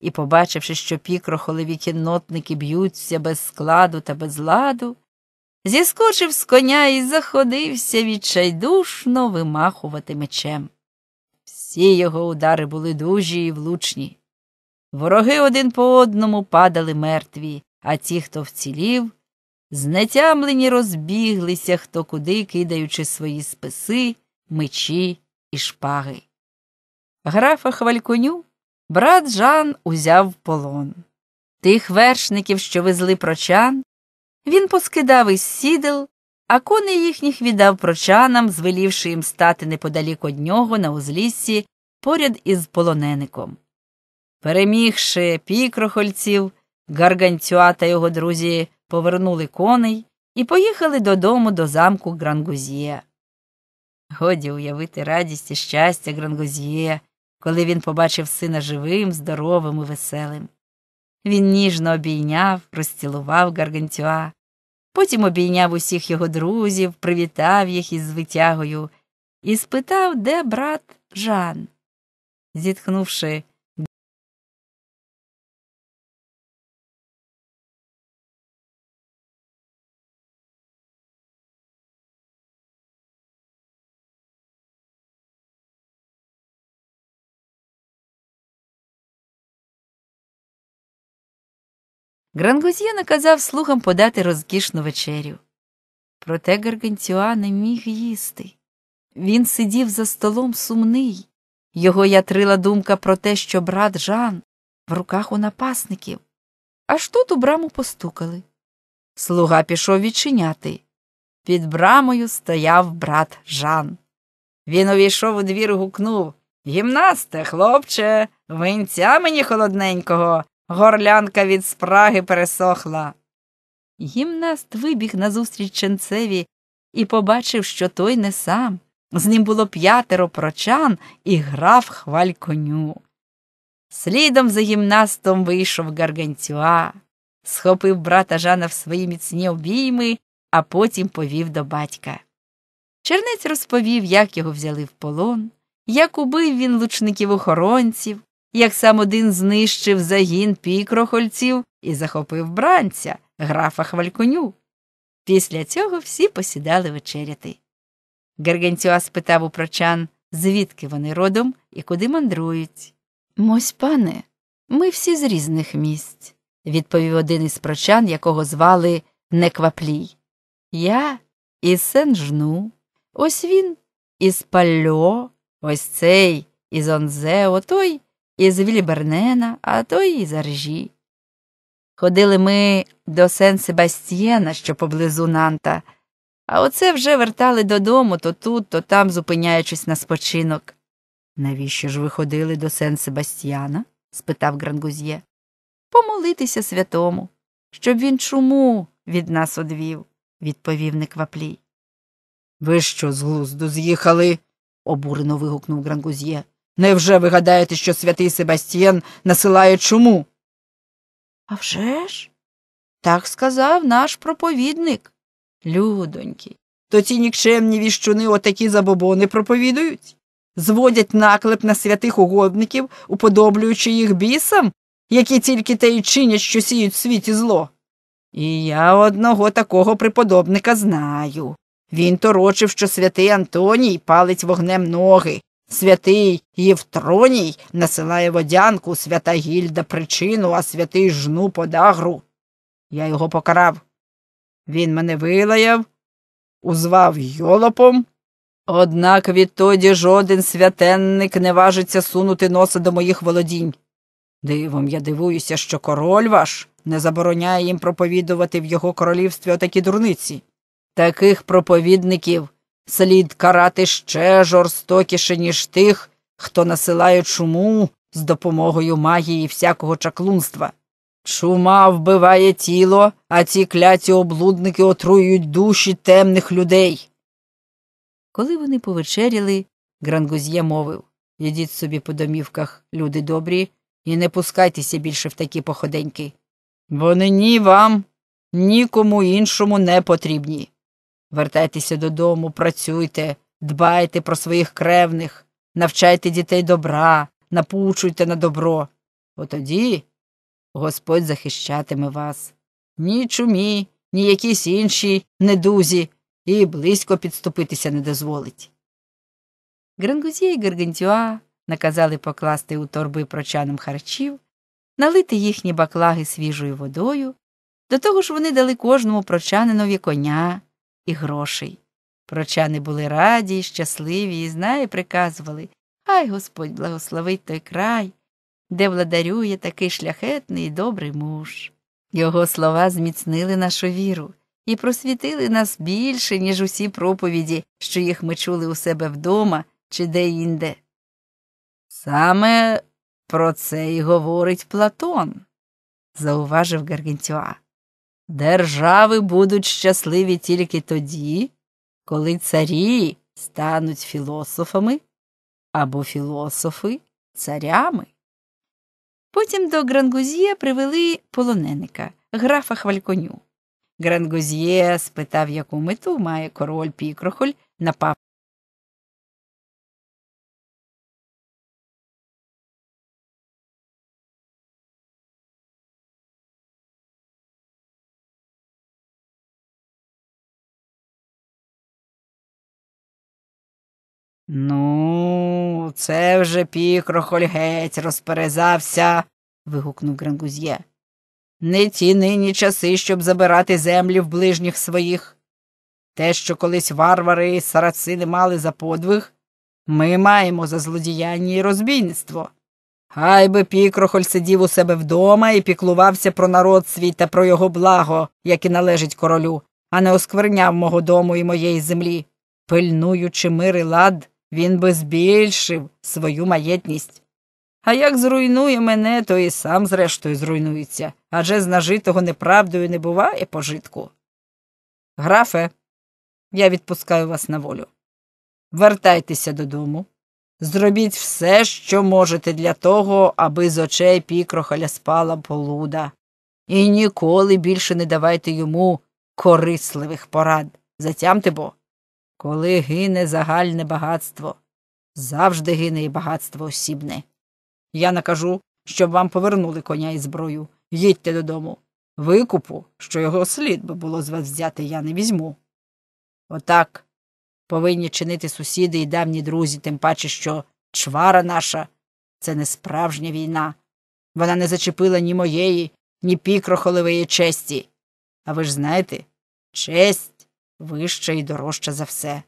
і побачивши, що пікрохолові кіннотники б'ються без складу та без ладу, зіскочив з коня і заходився відчайдушно вимахувати мечем. Всі його удари були дужі і влучні. Вороги один по одному падали мертві, а ті, хто вцілів, Знетямлені розбіглися хто куди, кидаючи свої списи, мечі і шпаги. Графа Хвальконю брат Жан узяв полон. Тих вершників, що везли прочан, він поскидав із сідел, а коней їхніх віддав прочанам, звелівши їм стати неподалік од нього на узліссі поряд із полонеником. Перемігши пікрохольців, Гаргантюа та його друзі повернули коней і поїхали додому до замку Грангузіє. Годі уявити радість і щастя Грангузіє, коли він побачив сина живим, здоровим і веселим. Він ніжно обійняв, розцілував Гаргантюа, потім обійняв усіх його друзів, привітав їх із звитягою і спитав, де брат Жан. Зітхнувши, Грангузьє наказав слугам подати розкішну вечерю. Проте Гаргантюа не міг їсти. Він сидів за столом сумний, його ятрила думка про те, що брат Жан в руках у напасників. Аж тут у браму постукали. Слуга пішов відчиняти. Під брамою стояв брат Жан. Він увійшов у двір, і гукнув Гімнасте, хлопче, винця мені холодненького, Горлянка від спраги пересохла. Гімнаст вибіг назустріч ченцеві і побачив, що той не сам. З ним було п'ятеро прочан і грав хваль коню. Слідом за гімнастом вийшов Гаргантюа, схопив брата Жана в свої міцні обійми, а потім повів до батька. Чернець розповів, як його взяли в полон, як убив він лучників охоронців, як сам один знищив загін пікрохольців і захопив бранця, графа Хвальконю. Після цього всі посідали вечеряти. Гергенцюа спитав у прочан, звідки вони родом і куди мандрують. Мось, пане, ми всі з різних місць, відповів один із прочан, якого звали Некваплій. Я із Сенжну, ось він із Пальо, ось цей із Онзе, отой із Вільбернена, а то й із Аржі. Ходили ми до Сен Себастьєна, що поблизу Нанта, а оце вже вертали додому то тут, то там, зупиняючись на спочинок. Навіщо ж ви ходили до Сен Себастьяна? спитав Грангузьє. Помолитися святому, щоб він чуму від нас одвів, відповів некваплій. Ви що з глузду з'їхали? обурено вигукнув Грангузьє. Невже ви гадаєте, що святий Себастьєн насилає чуму? «А вже ж? Так сказав наш проповідник. Людоньки, то ці нікчемні віщуни отакі забобони проповідують, зводять наклеп на святих угодників, уподоблюючи їх бісам, які тільки те й чинять, що сіють в світі зло. І я одного такого преподобника знаю. Він торочив, що святий Антоній палить вогнем ноги, Святий Євтроній насилає водянку, свята гільда причину, а святий жну подагру. Я його покарав. Він мене вилаяв, узвав йолопом. Однак відтоді жоден святенник не важиться сунути носа до моїх володінь. Дивом я дивуюся, що король ваш не забороняє їм проповідувати в його королівстві отакі дурниці. Таких проповідників Слід карати ще жорстокіше, ніж тих, хто насилає чуму з допомогою магії всякого чаклунства. Чума вбиває тіло, а ці кляті облудники отруюють душі темних людей. Коли вони повечеряли, Грангуз'є мовив Ідіть собі по домівках, люди добрі, і не пускайтеся більше в такі походеньки. Вони ні вам, нікому іншому не потрібні. Вертайтеся додому, працюйте, дбайте про своїх кревних, навчайте дітей добра, напучуйте на добро. Отоді Господь захищатиме вас. Ні чумі, ні якісь інші недузі, і близько підступитися не дозволить. Грангузі і Гаргантюа наказали покласти у торби прочанам харчів, налити їхні баклаги свіжою водою. До того ж вони дали кожному прочанинові коня і грошей. Прочани були раді й щасливі, і знає, приказували Хай Господь благословить той край, де владарює такий шляхетний і добрий муж. Його слова зміцнили нашу віру і просвітили нас більше, ніж усі проповіді, що їх ми чули у себе вдома чи де-інде. Саме про це й говорить Платон, зауважив Гаргентюа. Держави будуть щасливі тільки тоді, коли царі стануть філософами або філософи царями. Потім до Грангузьє привели полоненика, графа Хвальконю. Грангузьє спитав, яку мету має король пікрохоль напав Ну, це вже пікрохоль геть розперезався. вигукнув Грангузьє. Не ті нині часи, щоб забирати землі в ближніх своїх. Те, що колись варвари і сарацини мали за подвиг, ми маємо за злодіяння і розбійництво. Хай би пікрохоль сидів у себе вдома і піклувався про народ свій та про його благо, яке належить королю, а не оскверняв мого дому і моєї землі, пильнуючи мир і лад він би збільшив свою маєтність. А як зруйнує мене, то і сам, зрештою, зруйнується, адже з нажитого неправдою не буває пожитку. Графе, я відпускаю вас на волю. Вертайтеся додому, зробіть все, що можете для того, аби з очей пікрохаля спала полуда, і ніколи більше не давайте йому корисливих порад. Затямте бо. Коли гине загальне багатство, завжди гине і багатство осібне. Я накажу, щоб вам повернули коня і зброю. Їдьте додому. Викупу, що його слід би було з вас взяти, я не візьму. Отак повинні чинити сусіди і давні друзі, тим паче, що чвара наша це не справжня війна. Вона не зачепила ні моєї, ні пікрохолевої честі. А ви ж знаєте, честь вища і дорожча за все.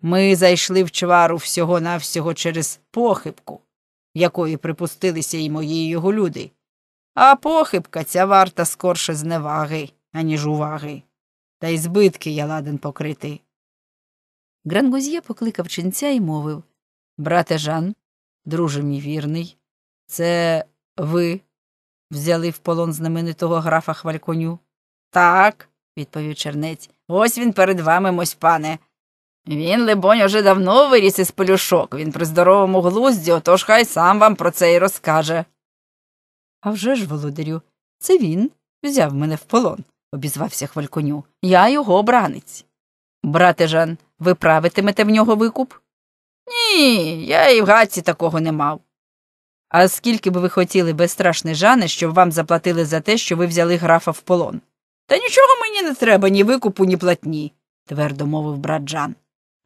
Ми зайшли в чвару всього навсього через похибку, якої припустилися і мої його люди, а похибка ця варта скорше зневаги, аніж уваги, та й збитки я ладен покрити. Грангузьє покликав ченця і мовив Брате Жан, друже мій вірний, це ви взяли в полон знаменитого графа хвальконю? Так, відповів чернець. Ось він перед вами, мось пане. Він, либонь, уже давно виріс із полюшок, він при здоровому глузді, отож хай сам вам про це й розкаже. «А вже ж, володарю, це він взяв мене в полон, обізвався хвальконю. Я його бранець. Брате Жан, ви правитимете в нього викуп? Ні, я і в гадці такого не мав. А скільки би ви хотіли, безстрашний Жане, щоб вам заплатили за те, що ви взяли графа в полон? Та нічого мені не треба, ні викупу, ні платні, твердо мовив брат Жан.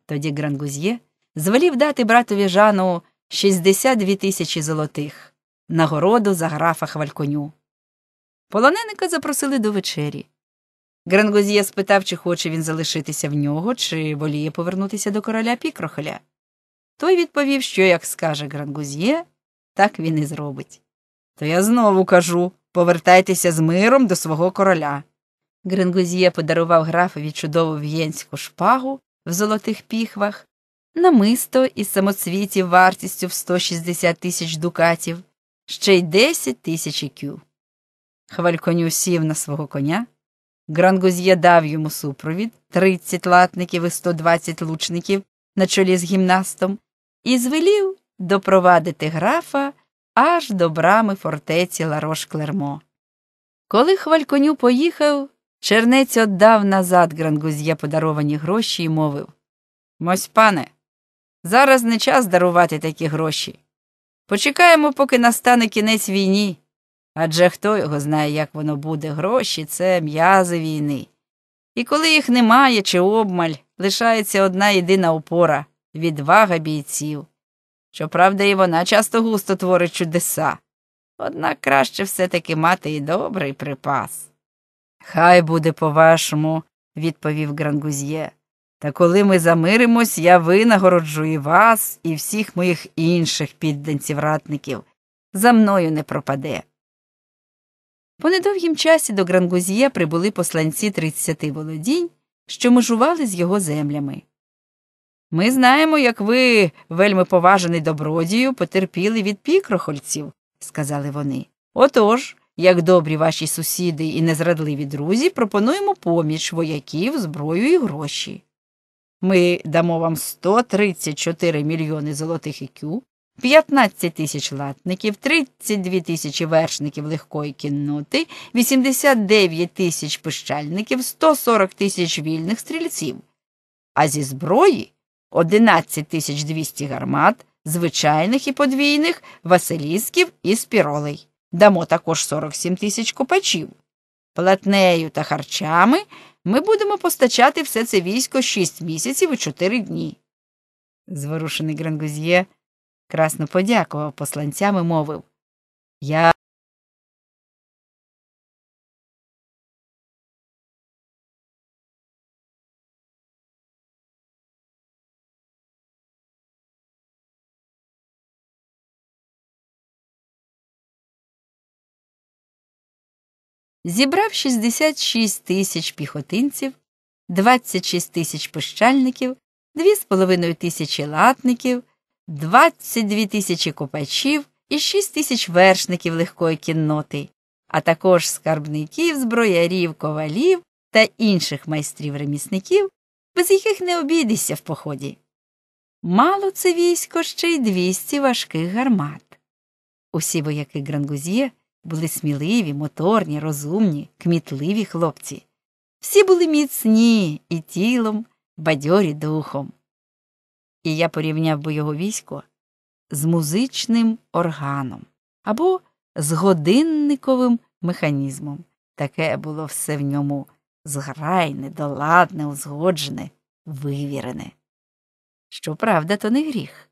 Тоді Грангузьє звелів дати братові Жану 62 тисячі золотих, нагороду за графа хвальконю. Полоненика запросили до вечері. Грангузьє спитав, чи хоче він залишитися в нього, чи воліє повернутися до короля пікрохоля. Той відповів, що як скаже Грангузьє, так він і зробить. То я знову кажу повертайтеся з миром до свого короля. Грингузьє подарував графові чудову в'єнську шпагу в золотих піхвах, намисто із самоцвітів вартістю в 160 тисяч дукатів, ще й 10 тисяч кю. Хвальконю сів на свого коня. Грангузьє дав йому супровід 30 латників і 120 лучників на чолі з гімнастом, і звелів допровадити графа аж до брами фортеці Ларош Клермо. Коли хвальконю поїхав, Чернець віддав назад грангуз'є подаровані гроші і мовив Мось пане, зараз не час дарувати такі гроші. Почекаємо, поки настане кінець війні. Адже хто його знає, як воно буде, гроші це м'язи війни. І коли їх немає чи обмаль, лишається одна єдина опора відвага бійців. Щоправда, і вона часто густо творить чудеса, однак краще все таки мати і добрий припас. Хай буде по вашому, відповів Грангузьє. Та коли ми замиримось, я винагороджу і вас, і всіх моїх інших підданців ратників. За мною не пропаде. По недовгім часі до Грангузьє прибули посланці 30 володінь, що межували з його землями. Ми знаємо, як ви, вельми поважений добродію, потерпіли від пікрохольців, сказали вони. Отож, як добрі ваші сусіди і незрадливі друзі, пропонуємо поміч вояків, зброю і гроші. Ми дамо вам 134 мільйони золотих ікю, 15 тисяч латників, 32 тисячі вершників легкої кінноти, 89 тисяч пищальників, 140 тисяч вільних стрільців, а зі зброї 11 тисяч 200 гармат, звичайних і подвійних, василісків і спіролей дамо також 47 тисяч копачів. Платнею та харчами ми будемо постачати все це військо 6 місяців і 4 дні. Зворушений Грангузьє красно подякував посланцям і мовив Я зібрав 66 тисяч піхотинців, 26 тисяч пищальників, 2,5 тисячі латників, 22 тисячі копачів і 6 тисяч вершників легкої кінноти, а також скарбників, зброярів, ковалів та інших майстрів ремісників, без яких не обійдешся в поході. Мало це військо ще й 200 важких гармат. Усі вояки Грангузьє були сміливі, моторні, розумні, кмітливі хлопці. Всі були міцні і тілом, бадьорі духом. І я порівняв би його військо з музичним органом або з годинниковим механізмом. Таке було все в ньому зграйне, доладне, узгоджене, вивірене. Щоправда, то не гріх.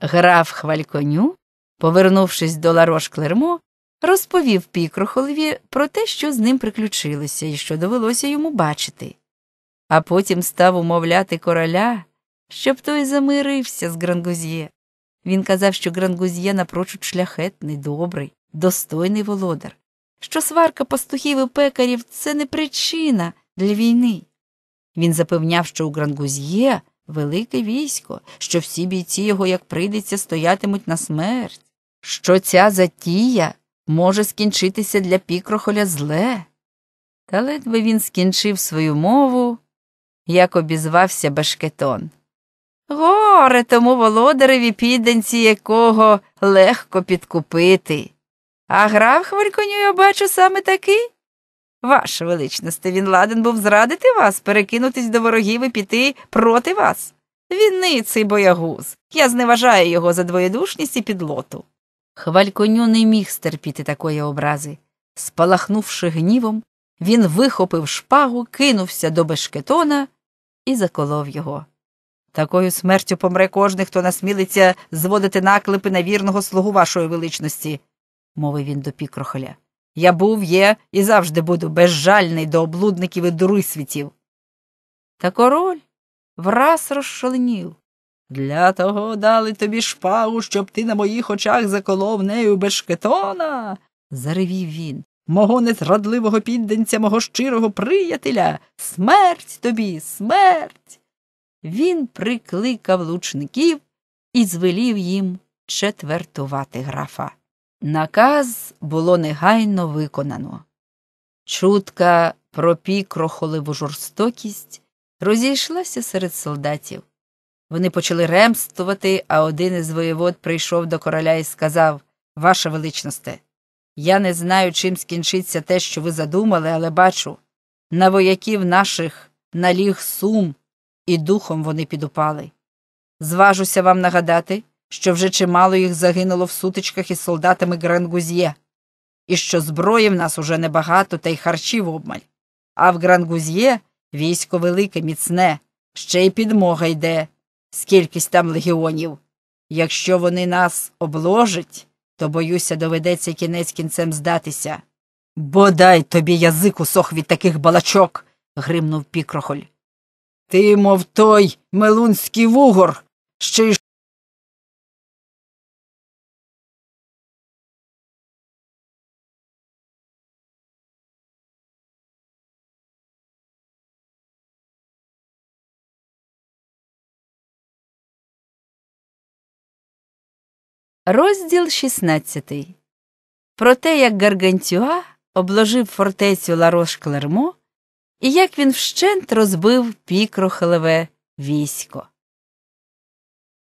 Граф хвальконю, повернувшись до Ларош Клермо, розповів пікрохолові про те, що з ним приключилося і що довелося йому бачити, а потім став умовляти короля, щоб той замирився з Грангуз'є. Він казав, що Грангуз'є напрочуд шляхетний, добрий, достойний володар, що сварка пастухів і пекарів це не причина для війни. Він запевняв, що у Грангуз'є велике військо, що всі бійці його, як прийдеться, стоятимуть на смерть, що ця затія може скінчитися для пікрохоля зле. Та ледве він скінчив свою мову, як обізвався башкетон. Горе тому володареві підданці, якого легко підкупити. А грав хвильконю, я бачу, саме такий. Ваша величність, він ладен був зрадити вас, перекинутись до ворогів і піти проти вас. Він ниций боягуз. Я зневажаю його за двоєдушність і підлоту. Хвальконю не міг стерпіти такої образи. Спалахнувши гнівом, він вихопив шпагу, кинувся до бешкетона і заколов його. Такою смертю помре кожний, хто насмілиться зводити наклепи на вірного слугу вашої величності, мовив він до пікрохоля. Я був, є і завжди буду безжальний до облудників і дурисвітів. Та король враз розшаленів. Для того дали тобі шпагу, щоб ти на моїх очах заколов нею бешкетона, заревів він. Мого незрадливого підденця, мого щирого приятеля, смерть тобі, смерть. Він прикликав лучників і звелів їм четвертувати графа. Наказ було негайно виконано. Чутка про пікрохолеву жорстокість розійшлася серед солдатів. Вони почали ремствувати, а один із воєвод прийшов до короля і сказав Ваша величносте, я не знаю, чим скінчиться те, що ви задумали, але бачу на вояків наших наліг сум, і духом вони підупали. Зважуся вам нагадати, що вже чимало їх загинуло в сутичках із солдатами Грангузьє, і що зброї в нас уже небагато, та й харчів обмаль. А в Грангузьє військо велике, міцне, ще й підмога йде скількись там легіонів. Якщо вони нас обложать, то, боюся, доведеться кінець кінцем здатися. Бодай тобі язик усох від таких балачок. гримнув пікрохоль. Ти, мов той мелунський вугор, ще й Розділ 16. Про те, як Гаргантюа обложив фортецю Ларош Клермо і як він вщент розбив пікрохилеве військо.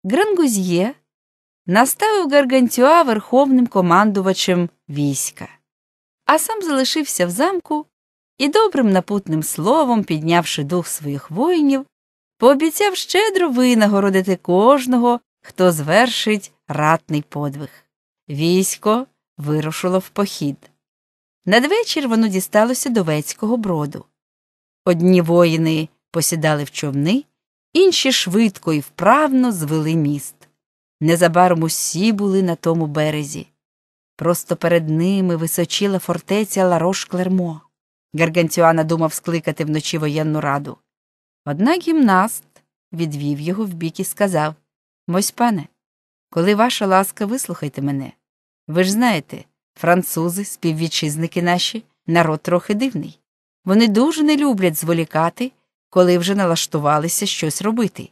Грангузьє наставив Гаргантюа верховним командувачем війська, а сам залишився в замку і добрим напутним словом, піднявши дух своїх воїнів, пообіцяв щедро винагородити кожного хто звершить ратний подвиг. Військо вирушило в похід. Надвечір воно дісталося до Вецького броду. Одні воїни посідали в човни, інші швидко і вправно звели міст. Незабаром усі були на тому березі. Просто перед ними височила фортеця Ларош Клермо. Гаргантюана думав скликати вночі воєнну раду. Однак гімнаст відвів його вбік і сказав Мось пане, коли ваша ласка, вислухайте мене. Ви ж знаєте, французи, співвітчизники наші, народ трохи дивний. Вони дуже не люблять зволікати, коли вже налаштувалися щось робити.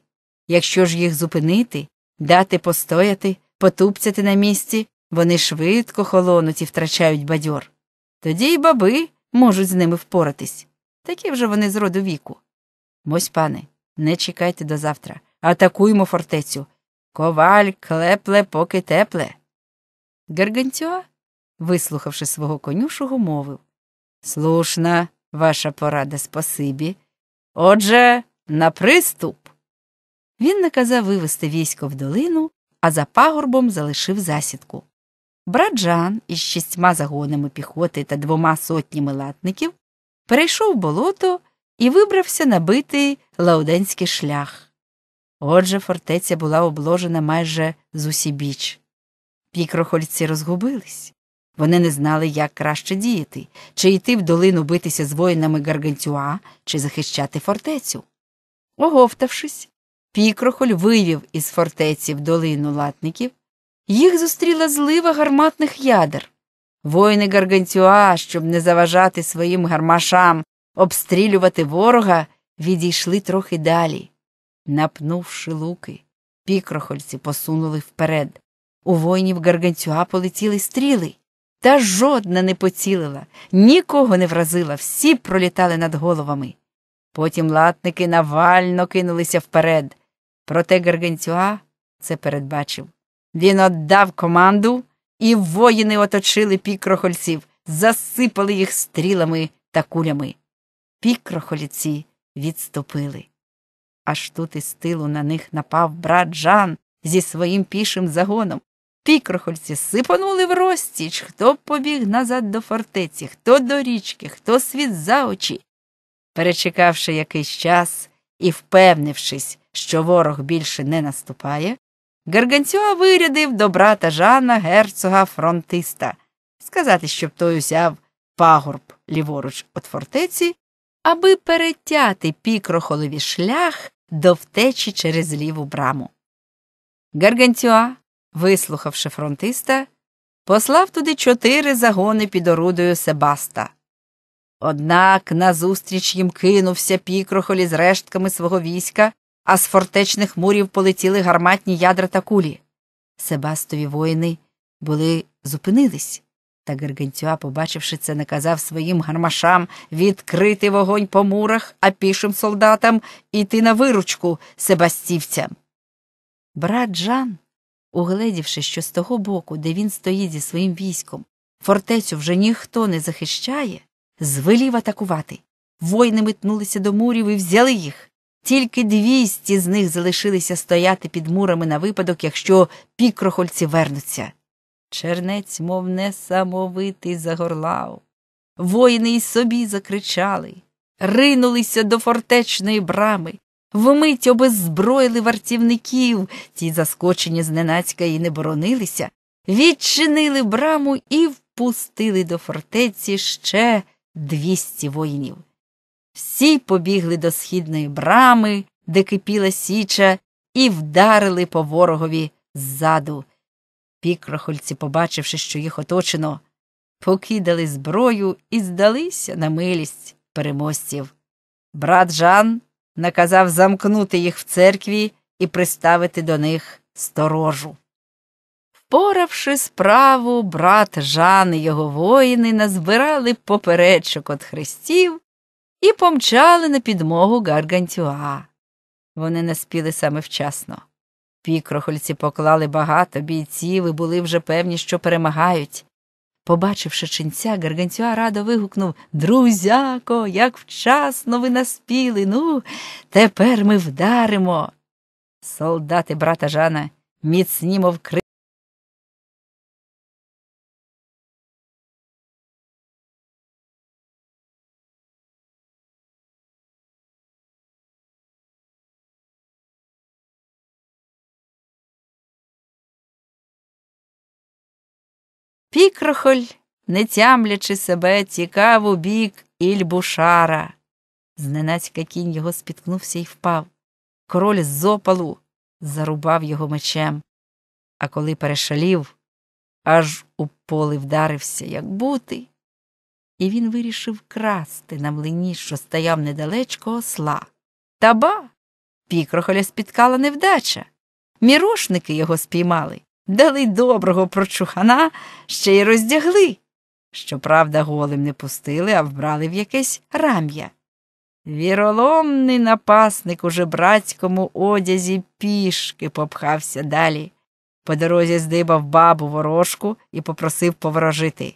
Якщо ж їх зупинити, дати постояти, потупцяти на місці, вони швидко холонуть і втрачають бадьор. Тоді й баби можуть з ними впоратись. Такі вже вони з роду віку. Мось, пане, не чекайте до завтра, атакуймо фортецю, Коваль клепле, поки тепле. Гергантюа, вислухавши свого конюшого, мовив Слушна ваша порада спасибі. Отже, на приступ. Він наказав вивести військо в долину, а за пагорбом залишив засідку. Браджан із шістьма загонами піхоти та двома сотнями латників перейшов болото і вибрався на битий лауденський шлях. Отже, фортеця була обложена майже зусібіч. Пікрохольці розгубились. Вони не знали, як краще діяти, чи йти в долину битися з воїнами Гаргантюа, чи захищати фортецю. Оговтавшись, пікрохоль вивів із фортеці в долину латників. Їх зустріла злива гарматних ядер. Воїни Гаргантюа, щоб не заважати своїм гармашам обстрілювати ворога, відійшли трохи далі. Напнувши луки, пікрохольці посунули вперед. У воїнів Гаргантюа полетіли стріли. Та жодна не поцілила, нікого не вразила, всі пролітали над головами. Потім латники навально кинулися вперед. Проте Гаргантюа це передбачив. Він отдав команду, і воїни оточили пікрохольців, засипали їх стрілами та кулями. Пікрохоліці відступили. Аж тут із тилу на них напав брат Жан зі своїм пішим загоном. Пікрохольці сипанули в розтіч, хто побіг назад до фортеці, хто до річки, хто світ за очі. Перечекавши якийсь час і впевнившись, що ворог більше не наступає, Гарганцюа вирядив до брата Жана герцога фронтиста сказати, щоб той узяв пагорб ліворуч від фортеці, аби перетяти пікрохолові шлях до втечі через ліву браму. Гаргантюа, вислухавши фронтиста, послав туди чотири загони під орудою Себаста. Однак назустріч їм кинувся пікрохолі з рештками свого війська, а з фортечних мурів полетіли гарматні ядра та кулі. Себастові воїни були зупинились, та Гергентюа, побачивши це, наказав своїм гармашам відкрити вогонь по мурах, а пішим солдатам іти на виручку себастівцям. Брат Жан, угледівши, що з того боку, де він стоїть зі своїм військом, фортецю вже ніхто не захищає, звелів атакувати. Воїни метнулися до мурів і взяли їх. Тільки двісті з них залишилися стояти під мурами на випадок, якщо пікрохольці вернуться. Чернець, мов несамовитий, загорлав. Воїни й собі закричали, ринулися до фортечної брами, вмить обеззброїли вартівників, ті, заскочені зненацька й не боронилися, відчинили браму і впустили до фортеці ще двісті воїнів. Всі побігли до східної брами, де кипіла січа, і вдарили по ворогові ззаду. Пікрохольці, побачивши, що їх оточено, покидали зброю і здалися на милість переможців. Брат Жан наказав замкнути їх в церкві і приставити до них сторожу. Впоравши справу, брат Жан і його воїни назбирали поперечок от хрестів і помчали на підмогу Гаргантюа. Вони наспіли саме вчасно. Пікрохольці поклали багато бійців і були вже певні, що перемагають. Побачивши ченця, Гаргантюа радо вигукнув Друзяко, як вчасно ви наспіли. Ну, тепер ми вдаримо. Солдати брата Жана міцні мов кри. Вікрохоль, не тямлячи себе, тікав у бік Ільбушара. Зненацька кінь його спіткнувся і впав. Король з зопалу зарубав його мечем. А коли перешалів, аж у поле вдарився, як бути. І він вирішив красти на млині, що стояв недалечко осла. Та ба! Пікрохоля спіткала невдача. Мірошники його спіймали. Дали доброго прочухана, ще й роздягли. Щоправда, голим не пустили, а вбрали в якесь рам'я. Віроломний напасник уже жебрацькому одязі пішки попхався далі. По дорозі здибав бабу ворожку і попросив поворожити.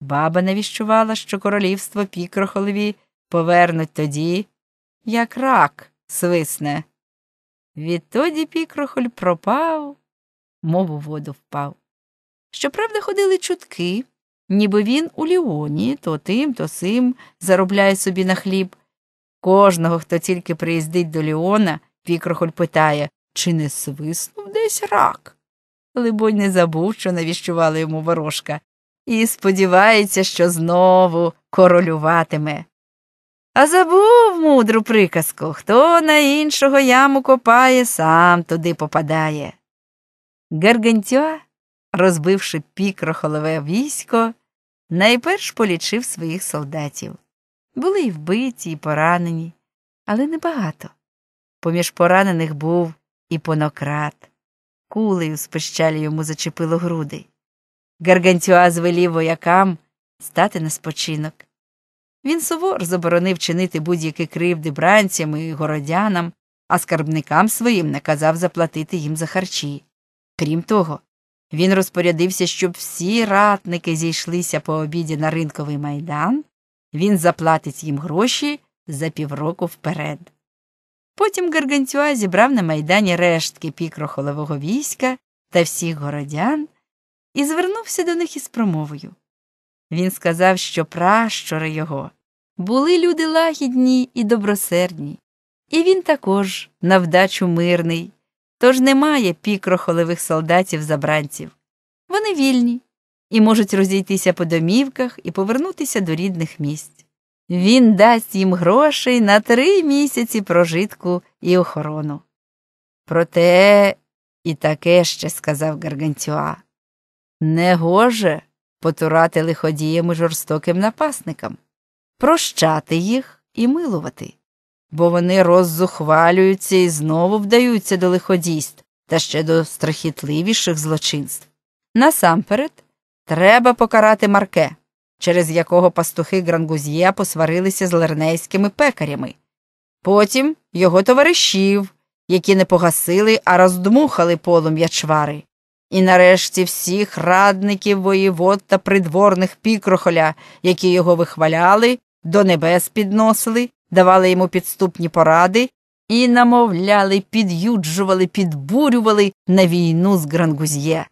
Баба навіщувала, що королівство пікрохолові повернуть тоді, як рак свисне. Відтоді пікрохоль пропав. Мов у воду впав. Щоправда, ходили чутки, ніби він у Ліоні то тим, то сим заробляє собі на хліб. Кожного, хто тільки приїздить до Ліона, вікрохоль питає чи не свиснув десь рак. Либонь, не забув, що навіщувала йому ворожка, і сподівається, що знову королюватиме. А забув мудру приказку хто на іншого яму копає, сам туди попадає. Гаргантюа, розбивши пік рохолове військо, найперш полічив своїх солдатів. Були й вбиті, і поранені, але небагато. Поміж поранених був і понократ. Кулею з пищалі йому зачепило груди. Гаргантюа звелів воякам стати на спочинок. Він сувор заборонив чинити будь-які кривди бранцям і городянам, а скарбникам своїм наказав заплатити їм за харчі. Крім того, він розпорядився, щоб всі ратники зійшлися по обіді на ринковий майдан, він заплатить їм гроші за півроку вперед. Потім Гаргантюа зібрав на майдані рештки пікрохолового війська та всіх городян і звернувся до них із промовою. Він сказав, що пращури його були люди лагідні і добросердні, і він також, на вдачу мирний Тож немає пікрохолевих солдатів-забранців. Вони вільні і можуть розійтися по домівках і повернутися до рідних місць. Він дасть їм грошей на три місяці прожитку і охорону. Проте і таке ще сказав Гаргантюа негоже потурати лиходіями жорстоким напасникам, прощати їх і милувати бо вони роззухвалюються і знову вдаються до лиходійств та ще до страхітливіших злочинств. Насамперед, треба покарати марке, через якого пастухи Грангузія посварилися з лернейськими пекарями, потім його товаришів, які не погасили, а роздмухали полум'я чвари. І нарешті всіх радників воєвод та придворних пікрохоля, які його вихваляли, до небес підносили давали йому підступні поради і намовляли, під'юджували, підбурювали на війну з Грангузьє.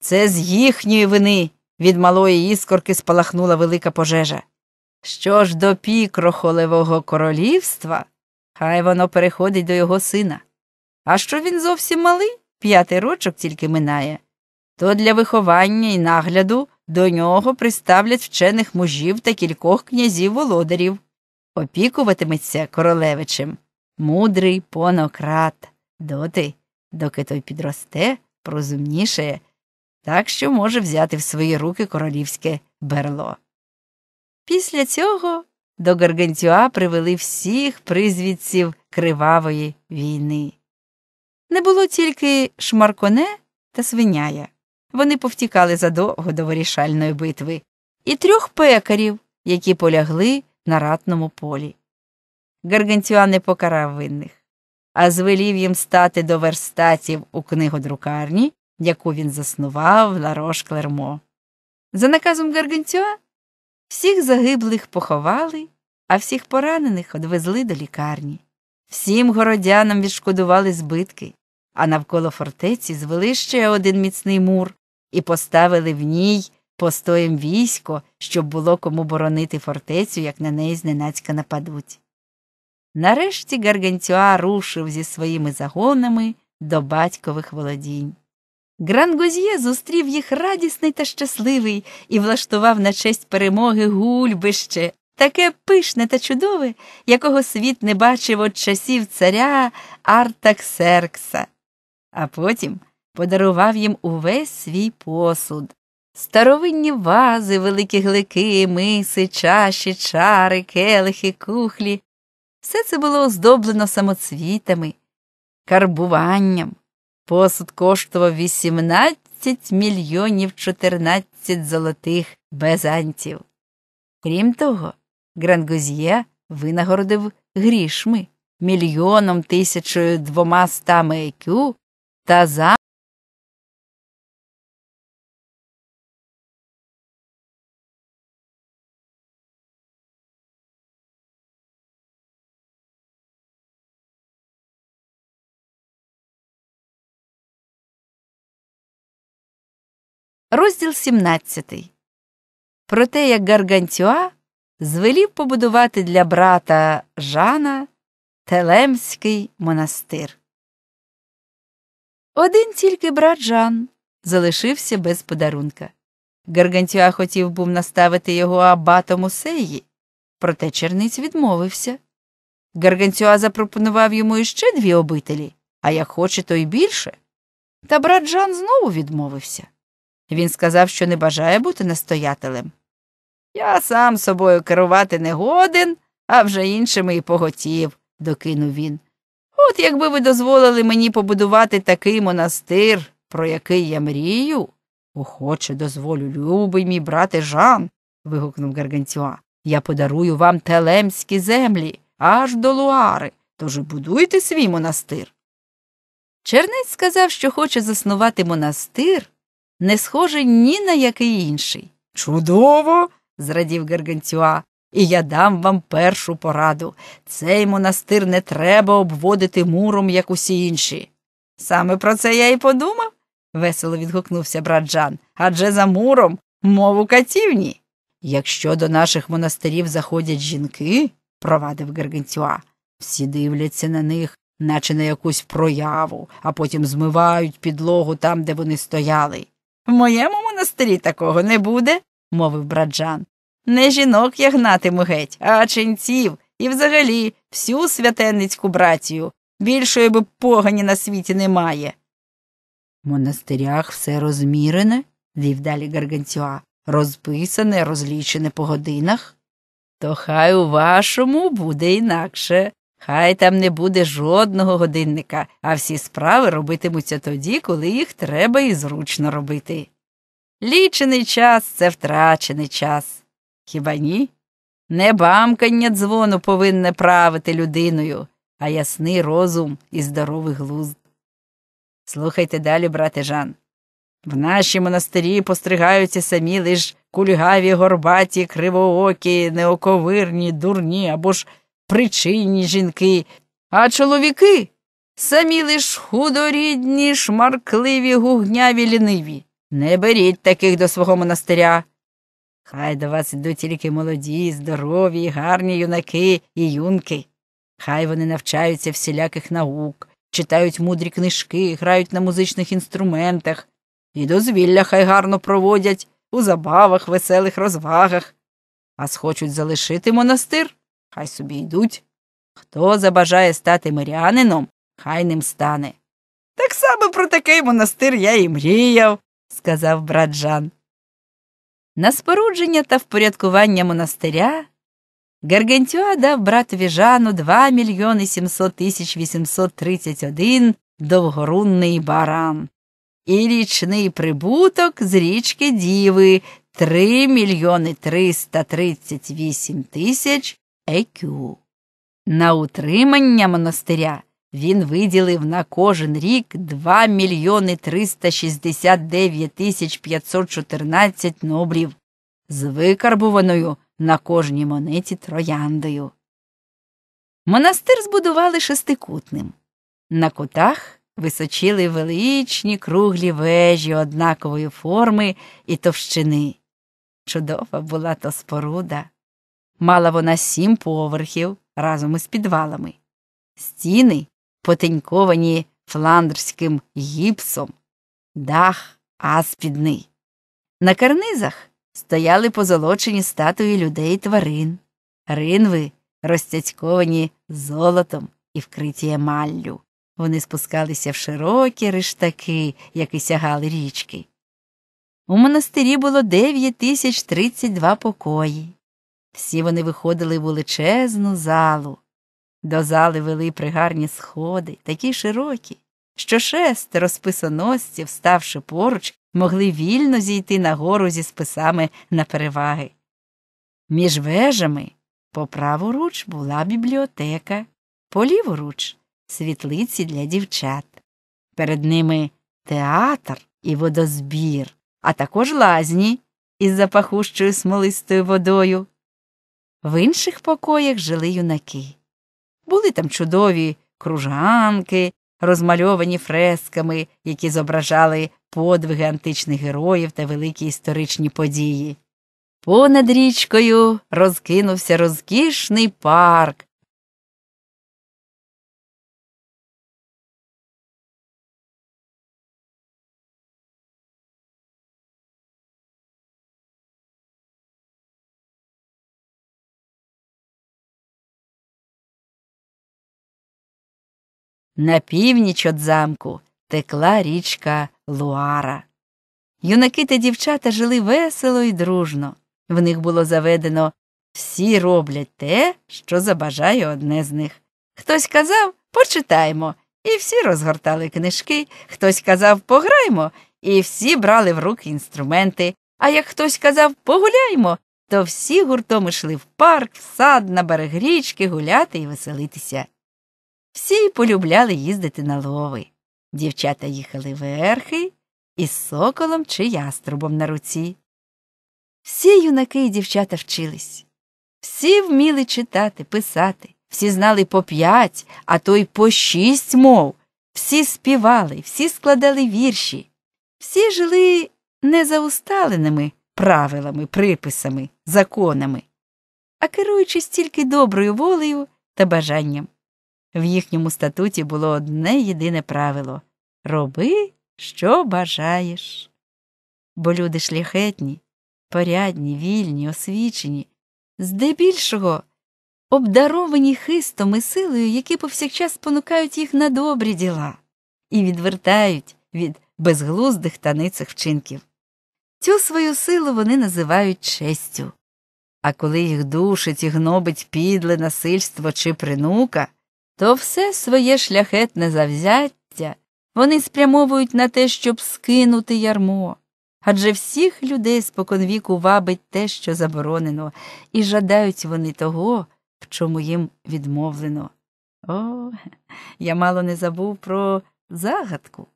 Це з їхньої вини від малої іскорки спалахнула велика пожежа. Що ж до пікрохолевого королівства, хай воно переходить до його сина. А що він зовсім малий, п'ятий рочок тільки минає, то для виховання і нагляду до нього приставлять вчених мужів та кількох князів володарів опікуватиметься королевичем мудрий понократ доти, доки той підросте, прозумнішає, так що може взяти в свої руки королівське берло. Після цього до Гаргантюа привели всіх призвідців кривавої війни. Не було тільки шмарконе та свиняя. Вони повтікали задовго до вирішальної битви, і трьох пекарів, які полягли на ратному полі. Гаргантюа не покарав винних, а звелів їм стати до верстатів у книгодрукарні, яку він заснував на Рош Клермо. За наказом Гаргантюа всіх загиблих поховали, а всіх поранених одвезли до лікарні. Всім городянам відшкодували збитки, а навколо фортеці звели ще один міцний мур і поставили в ній постоєм військо, щоб було кому боронити фортецю, як на неї зненацька нападуть. Нарешті Гаргантюа рушив зі своїми загонами до батькових володінь. Грангозьє зустрів їх радісний та щасливий і влаштував на честь перемоги гульбище, таке пишне та чудове, якого світ не бачив от часів царя Артаксеркса, а потім подарував їм увесь свій посуд, Старовинні вази, великі глики, миси, чаші, чари, келихи, кухлі. Все це було оздоблено самоцвітами, карбуванням. Посуд коштував 18 мільйонів 14 золотих безантів. Крім того, Грангозьє винагородив грішми мільйоном тисячою двома стами екю та за. Розділ 17. Про те, як Гаргантюа звелів побудувати для брата Жана Телемський монастир. Один тільки брат Жан залишився без подарунка. Гаргантюа хотів був наставити його абатом у сеї, проте черниць відмовився. Гаргантюа запропонував йому іще дві обителі, а як хоче, то й більше. Та брат Жан знову відмовився. Він сказав, що не бажає бути настоятелем. Я сам собою керувати не годен, а вже іншими і поготів, докинув він. От якби ви дозволили мені побудувати такий монастир, про який я мрію, охоче дозволю, любий мій брате Жан, вигукнув Гаргантюа. Я подарую вам телемські землі, аж до Луари, тож будуйте свій монастир. Чернець сказав, що хоче заснувати монастир не схожий ні на який інший. Чудово! зрадів Гаргантюа. І я дам вам першу пораду. Цей монастир не треба обводити муром, як усі інші. Саме про це я й подумав, весело відгукнувся брат Жан. Адже за муром мову катівні. Якщо до наших монастирів заходять жінки, провадив Гаргантюа, всі дивляться на них, наче на якусь прояву, а потім змивають підлогу там, де вони стояли. В моєму монастирі такого не буде, мовив браджан. Не жінок я гнатиму геть, а ченців і взагалі всю святенницьку братію. Більшої би погані на світі немає. В монастирях все розмірене, вів далі Гарганцюа, розписане, розлічене по годинах. То хай у вашому буде інакше, Хай там не буде жодного годинника, а всі справи робитимуться тоді, коли їх треба і зручно робити. Лічений час це втрачений час. Хіба ні? Не бамкання дзвону повинне правити людиною, а ясний розум і здоровий глузд. Слухайте далі, брате Жан. В наші монастирі постригаються самі лиш кульгаві, горбаті, кривоокі, неоковирні, дурні або ж причинні жінки, а чоловіки самі лиш худорідні, шмаркливі, гугняві ліниві. Не беріть таких до свого монастиря. Хай до вас йдуть тільки молоді, здорові, гарні юнаки і юнки. Хай вони навчаються всіляких наук, читають мудрі книжки, грають на музичних інструментах, і дозвілля хай гарно проводять у забавах, веселих розвагах, а схочуть залишити монастир хай собі йдуть. Хто забажає стати мирянином, хай ним стане. Так само про такий монастир я і мріяв, сказав брат Жан. На спорудження та впорядкування монастиря Гаргантюа дав братові Жану 2 мільйони 700 тисяч 831 довгорунний баран і річний прибуток з річки Діви 3 мільйони 338 тисяч екю. На утримання монастиря він виділив на кожен рік 2 мільйони 369 тисяч 514 ноблів з викарбуваною на кожній монеті трояндою. Монастир збудували шестикутним. На кутах височили величні круглі вежі однакової форми і товщини. Чудова була то споруда. Мала вона сім поверхів разом із підвалами. Стіни потеньковані фландрським гіпсом, дах аспідний. На карнизах стояли позолочені статуї людей тварин, ринви, розцяцьковані золотом і вкриті емаллю. Вони спускалися в широкі рештаки, які сягали річки. У монастирі було тисяч 9032 покої. Всі вони виходили в величезну залу. До зали вели пригарні сходи, такі широкі, що шестеро списоносців, ставши поруч, могли вільно зійти нагору зі списами на переваги. Між вежами по праворуч була бібліотека, по ліворуч світлиці для дівчат. Перед ними театр і водозбір, а також лазні із запахущою смолистою водою. В інших покоях жили юнаки. Були там чудові кружанки, розмальовані фресками, які зображали подвиги античних героїв та великі історичні події. Понад річкою розкинувся розкішний парк, На північ від замку текла річка Луара. Юнаки та дівчата жили весело і дружно. В них було заведено всі роблять те, що забажає одне з них. Хтось казав почитаймо, і всі розгортали книжки, хтось казав пограймо, і всі брали в руки інструменти. А як хтось казав погуляймо, то всі гуртом йшли в парк, в сад, на берег річки гуляти і веселитися. Всі полюбляли їздити на лови. Дівчата їхали верхи із соколом чи яструбом на руці. Всі юнаки і дівчата вчились, всі вміли читати, писати, всі знали по п'ять, а то й по шість мов, всі співали, всі складали вірші, всі жили не за усталеними правилами, приписами, законами, а керуючись тільки доброю волею та бажанням. В їхньому статуті було одне єдине правило роби, що бажаєш. Бо люди шляхетні, порядні, вільні, освічені, здебільшого обдаровані хистом і силою, які повсякчас спонукають їх на добрі діла і відвертають від безглуздих та ницих вчинків. Цю свою силу вони називають честю. А коли їх душить і гнобить підле насильство чи принука, то все своє шляхетне завзяття вони спрямовують на те, щоб скинути ярмо. Адже всіх людей споконвіку вабить те, що заборонено, і жадають вони того, в чому їм відмовлено. О, я мало не забув про загадку,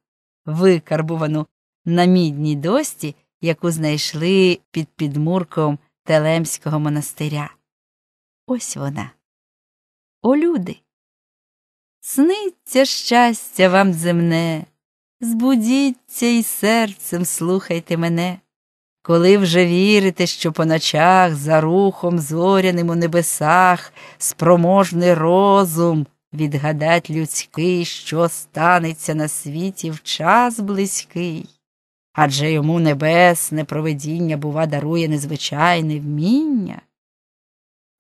викарбувану на мідній дості, яку знайшли під підмурком Телемського монастиря. Ось вона. О, люди! Сниться щастя вам земне, збудіться і серцем слухайте мене. Коли вже вірите, що по ночах за рухом зоряним у небесах спроможний розум відгадать людський, що станеться на світі в час близький, адже йому небесне проведіння, бува, дарує незвичайне вміння.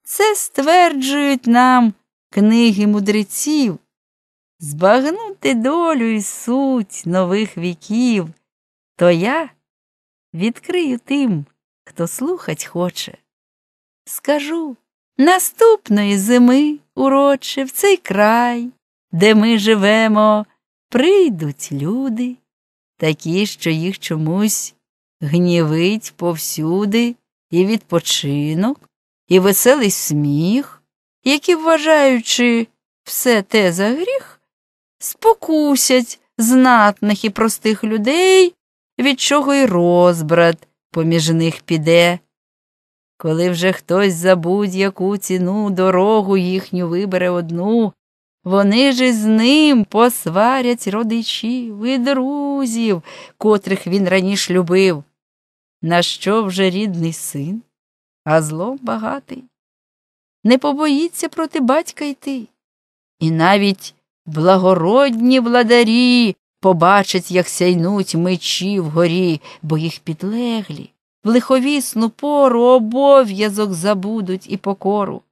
Це стверджують нам книги мудреців збагнути долю і суть нових віків, то я відкрию тим, хто слухать хоче. Скажу наступної зими, уроче, в цей край, де ми живемо, прийдуть люди, такі, що їх чомусь гнівить повсюди і відпочинок, і веселий сміх, які, вважаючи все те за гріх, спокусять знатних і простих людей, від чого й розбрат поміж них піде. Коли вже хтось за будь-яку ціну дорогу їхню вибере одну, вони ж із ним посварять родичів і друзів, котрих він раніше любив. На що вже рідний син, а злом багатий, не побоїться проти батька йти. І навіть Благородні владарі побачать, як сяйнуть мечі вгорі, бо їх підлеглі, в лиховісну пору обов'язок забудуть і покору.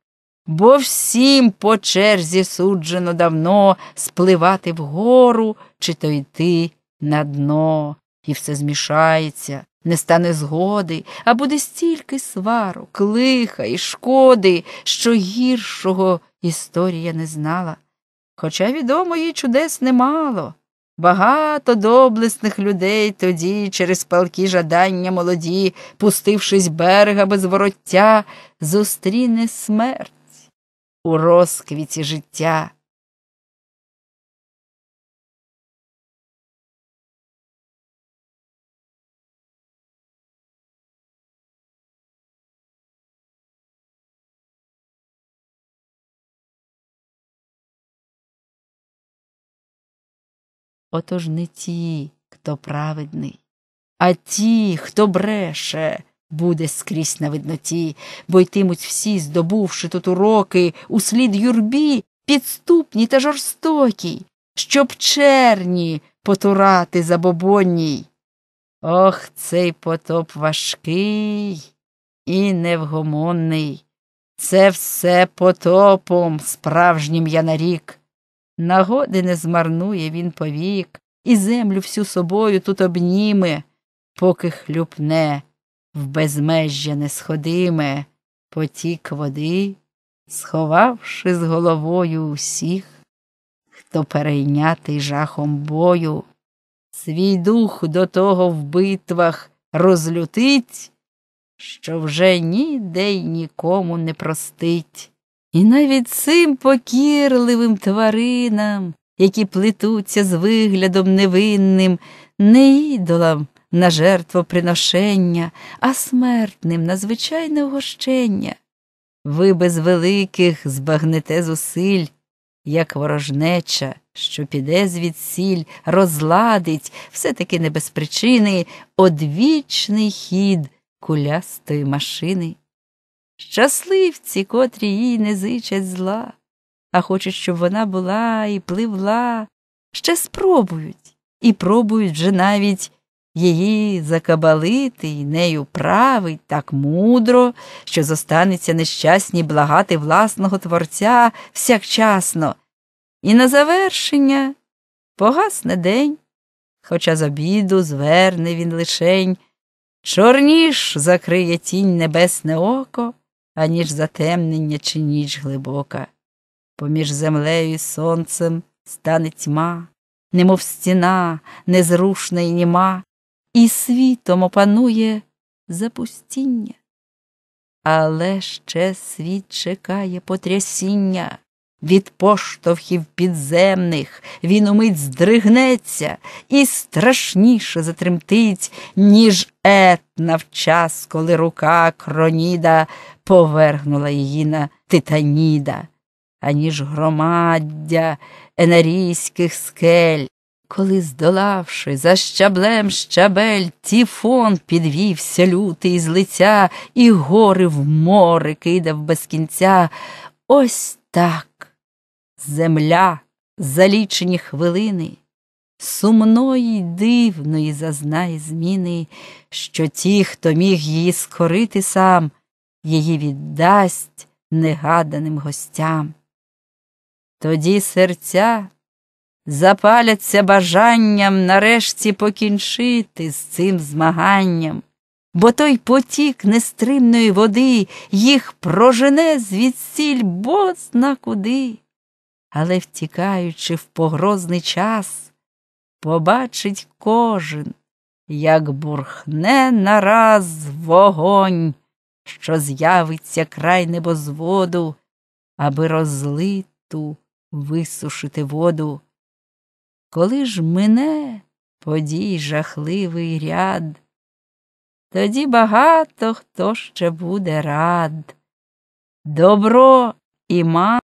Бо всім по черзі суджено давно спливати вгору, чи то йти на дно, і все змішається, не стане згоди, а буде стільки сварок, клиха і шкоди, що гіршого історія не знала. Хоча відомо їй чудес немало. Багато доблесних людей тоді, через палкі жадання молоді, пустившись берега без вороття, зустріне смерть у розквіті життя. Отож не ті, хто праведний, а ті, хто бреше, буде скрізь на видноті, бо йтимуть всі, здобувши тут уроки, услід юрбі, підступні та жорстокі, щоб черні потурати забобонній. Ох, цей потоп важкий і невгомонний. Це все потопом справжнім я нарік. Нагоди не змарнує він повік, і землю всю собою тут обніме, поки хлюпне в безмежжя несходиме потік води, сховавши з головою усіх, хто перейнятий жахом бою, свій дух до того в битвах розлютить, що вже ніде й нікому не простить. І навіть цим покірливим тваринам, які плетуться з виглядом невинним, не ідолам на жертвоприношення, а смертним на звичайне огощення. Ви без великих збагнете зусиль, як ворожнеча, що піде звідсіль, розладить все таки не без причини одвічний хід кулястої машини щасливці, котрі їй не зичать зла, а хочуть, щоб вона була і пливла, ще спробують і пробують вже навіть її закабалити і нею править так мудро, що зостанеться нещасні благати власного творця всякчасно. І на завершення погасне день, хоча з обіду зверне він лишень. Чорніш закриє тінь небесне око аніж затемнення чи ніч глибока. Поміж землею і сонцем стане тьма, немов стіна, незрушна й німа, і світом опанує запустіння. Але ще світ чекає потрясіння. Від поштовхів підземних він умить здригнеться і страшніше затремтить, ніж етна в час, коли рука Кроніда повергнула її на Титаніда, аніж громаддя Енерійських скель. Коли, здолавши за щаблем щабель, тіфон підвівся лютий з лиця і гори в море кидав без кінця. Ось так земля за лічені хвилини, сумної й дивної зазнає зміни, що ті, хто міг її скорити сам, її віддасть негаданим гостям. Тоді серця запаляться бажанням нарешті покінчити з цим змаганням, бо той потік нестримної води їх прожене звідсіль бозна куди, але, втікаючи в погрозний час, побачить кожен, як бурхне нараз вогонь що з'явиться край небозводу, аби розлиту висушити воду. Коли ж мине подій жахливий ряд, тоді багато хто ще буде рад. Добро і ма.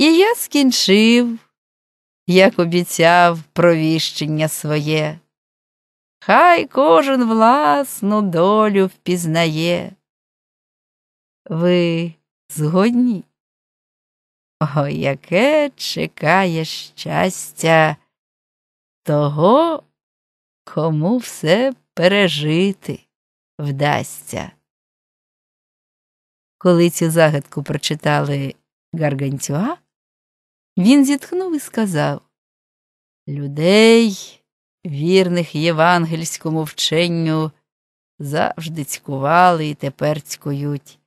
І я скінчив, як обіцяв провіщення своє. Хай кожен власну долю впізнає. Ви згодні? О, яке чекає щастя того, кому все пережити вдасться. Коли цю загадку прочитали Гаргантюа, він зітхнув і сказав Людей, вірних євангельському вченню, завжди цькували і тепер цькують.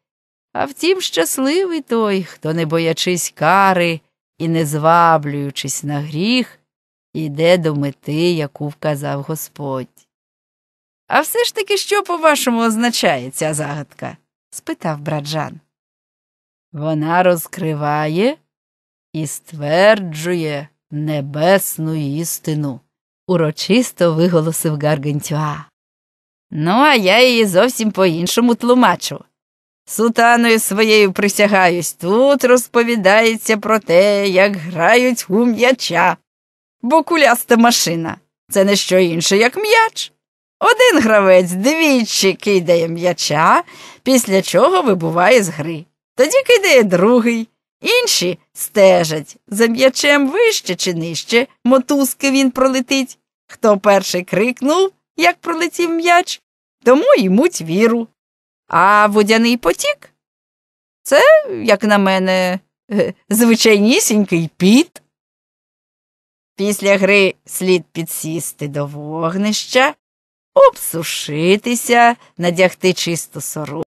А втім, щасливий той, хто, не боячись кари і не зваблюючись на гріх, іде до мети, яку вказав Господь. А все ж таки, що, по вашому, означає ця загадка? спитав браджан. Вона розкриває і стверджує небесну істину, урочисто виголосив Гаргантюа. Ну, а я її зовсім по іншому тлумачу. Сутаною своєю присягаюсь, тут розповідається про те, як грають у м'яча. Бо куляста машина це не що інше, як м'яч. Один гравець двічі кидає м'яча, після чого вибуває з гри. Тоді кидає другий, Інші стежать за м'ячем вище чи нижче, мотузки він пролетить. Хто перший крикнув, як пролетів м'яч, тому ймуть віру. А водяний потік це, як на мене, е, звичайнісінький піт. Після гри слід підсісти до вогнища, обсушитися, надягти чисту сору.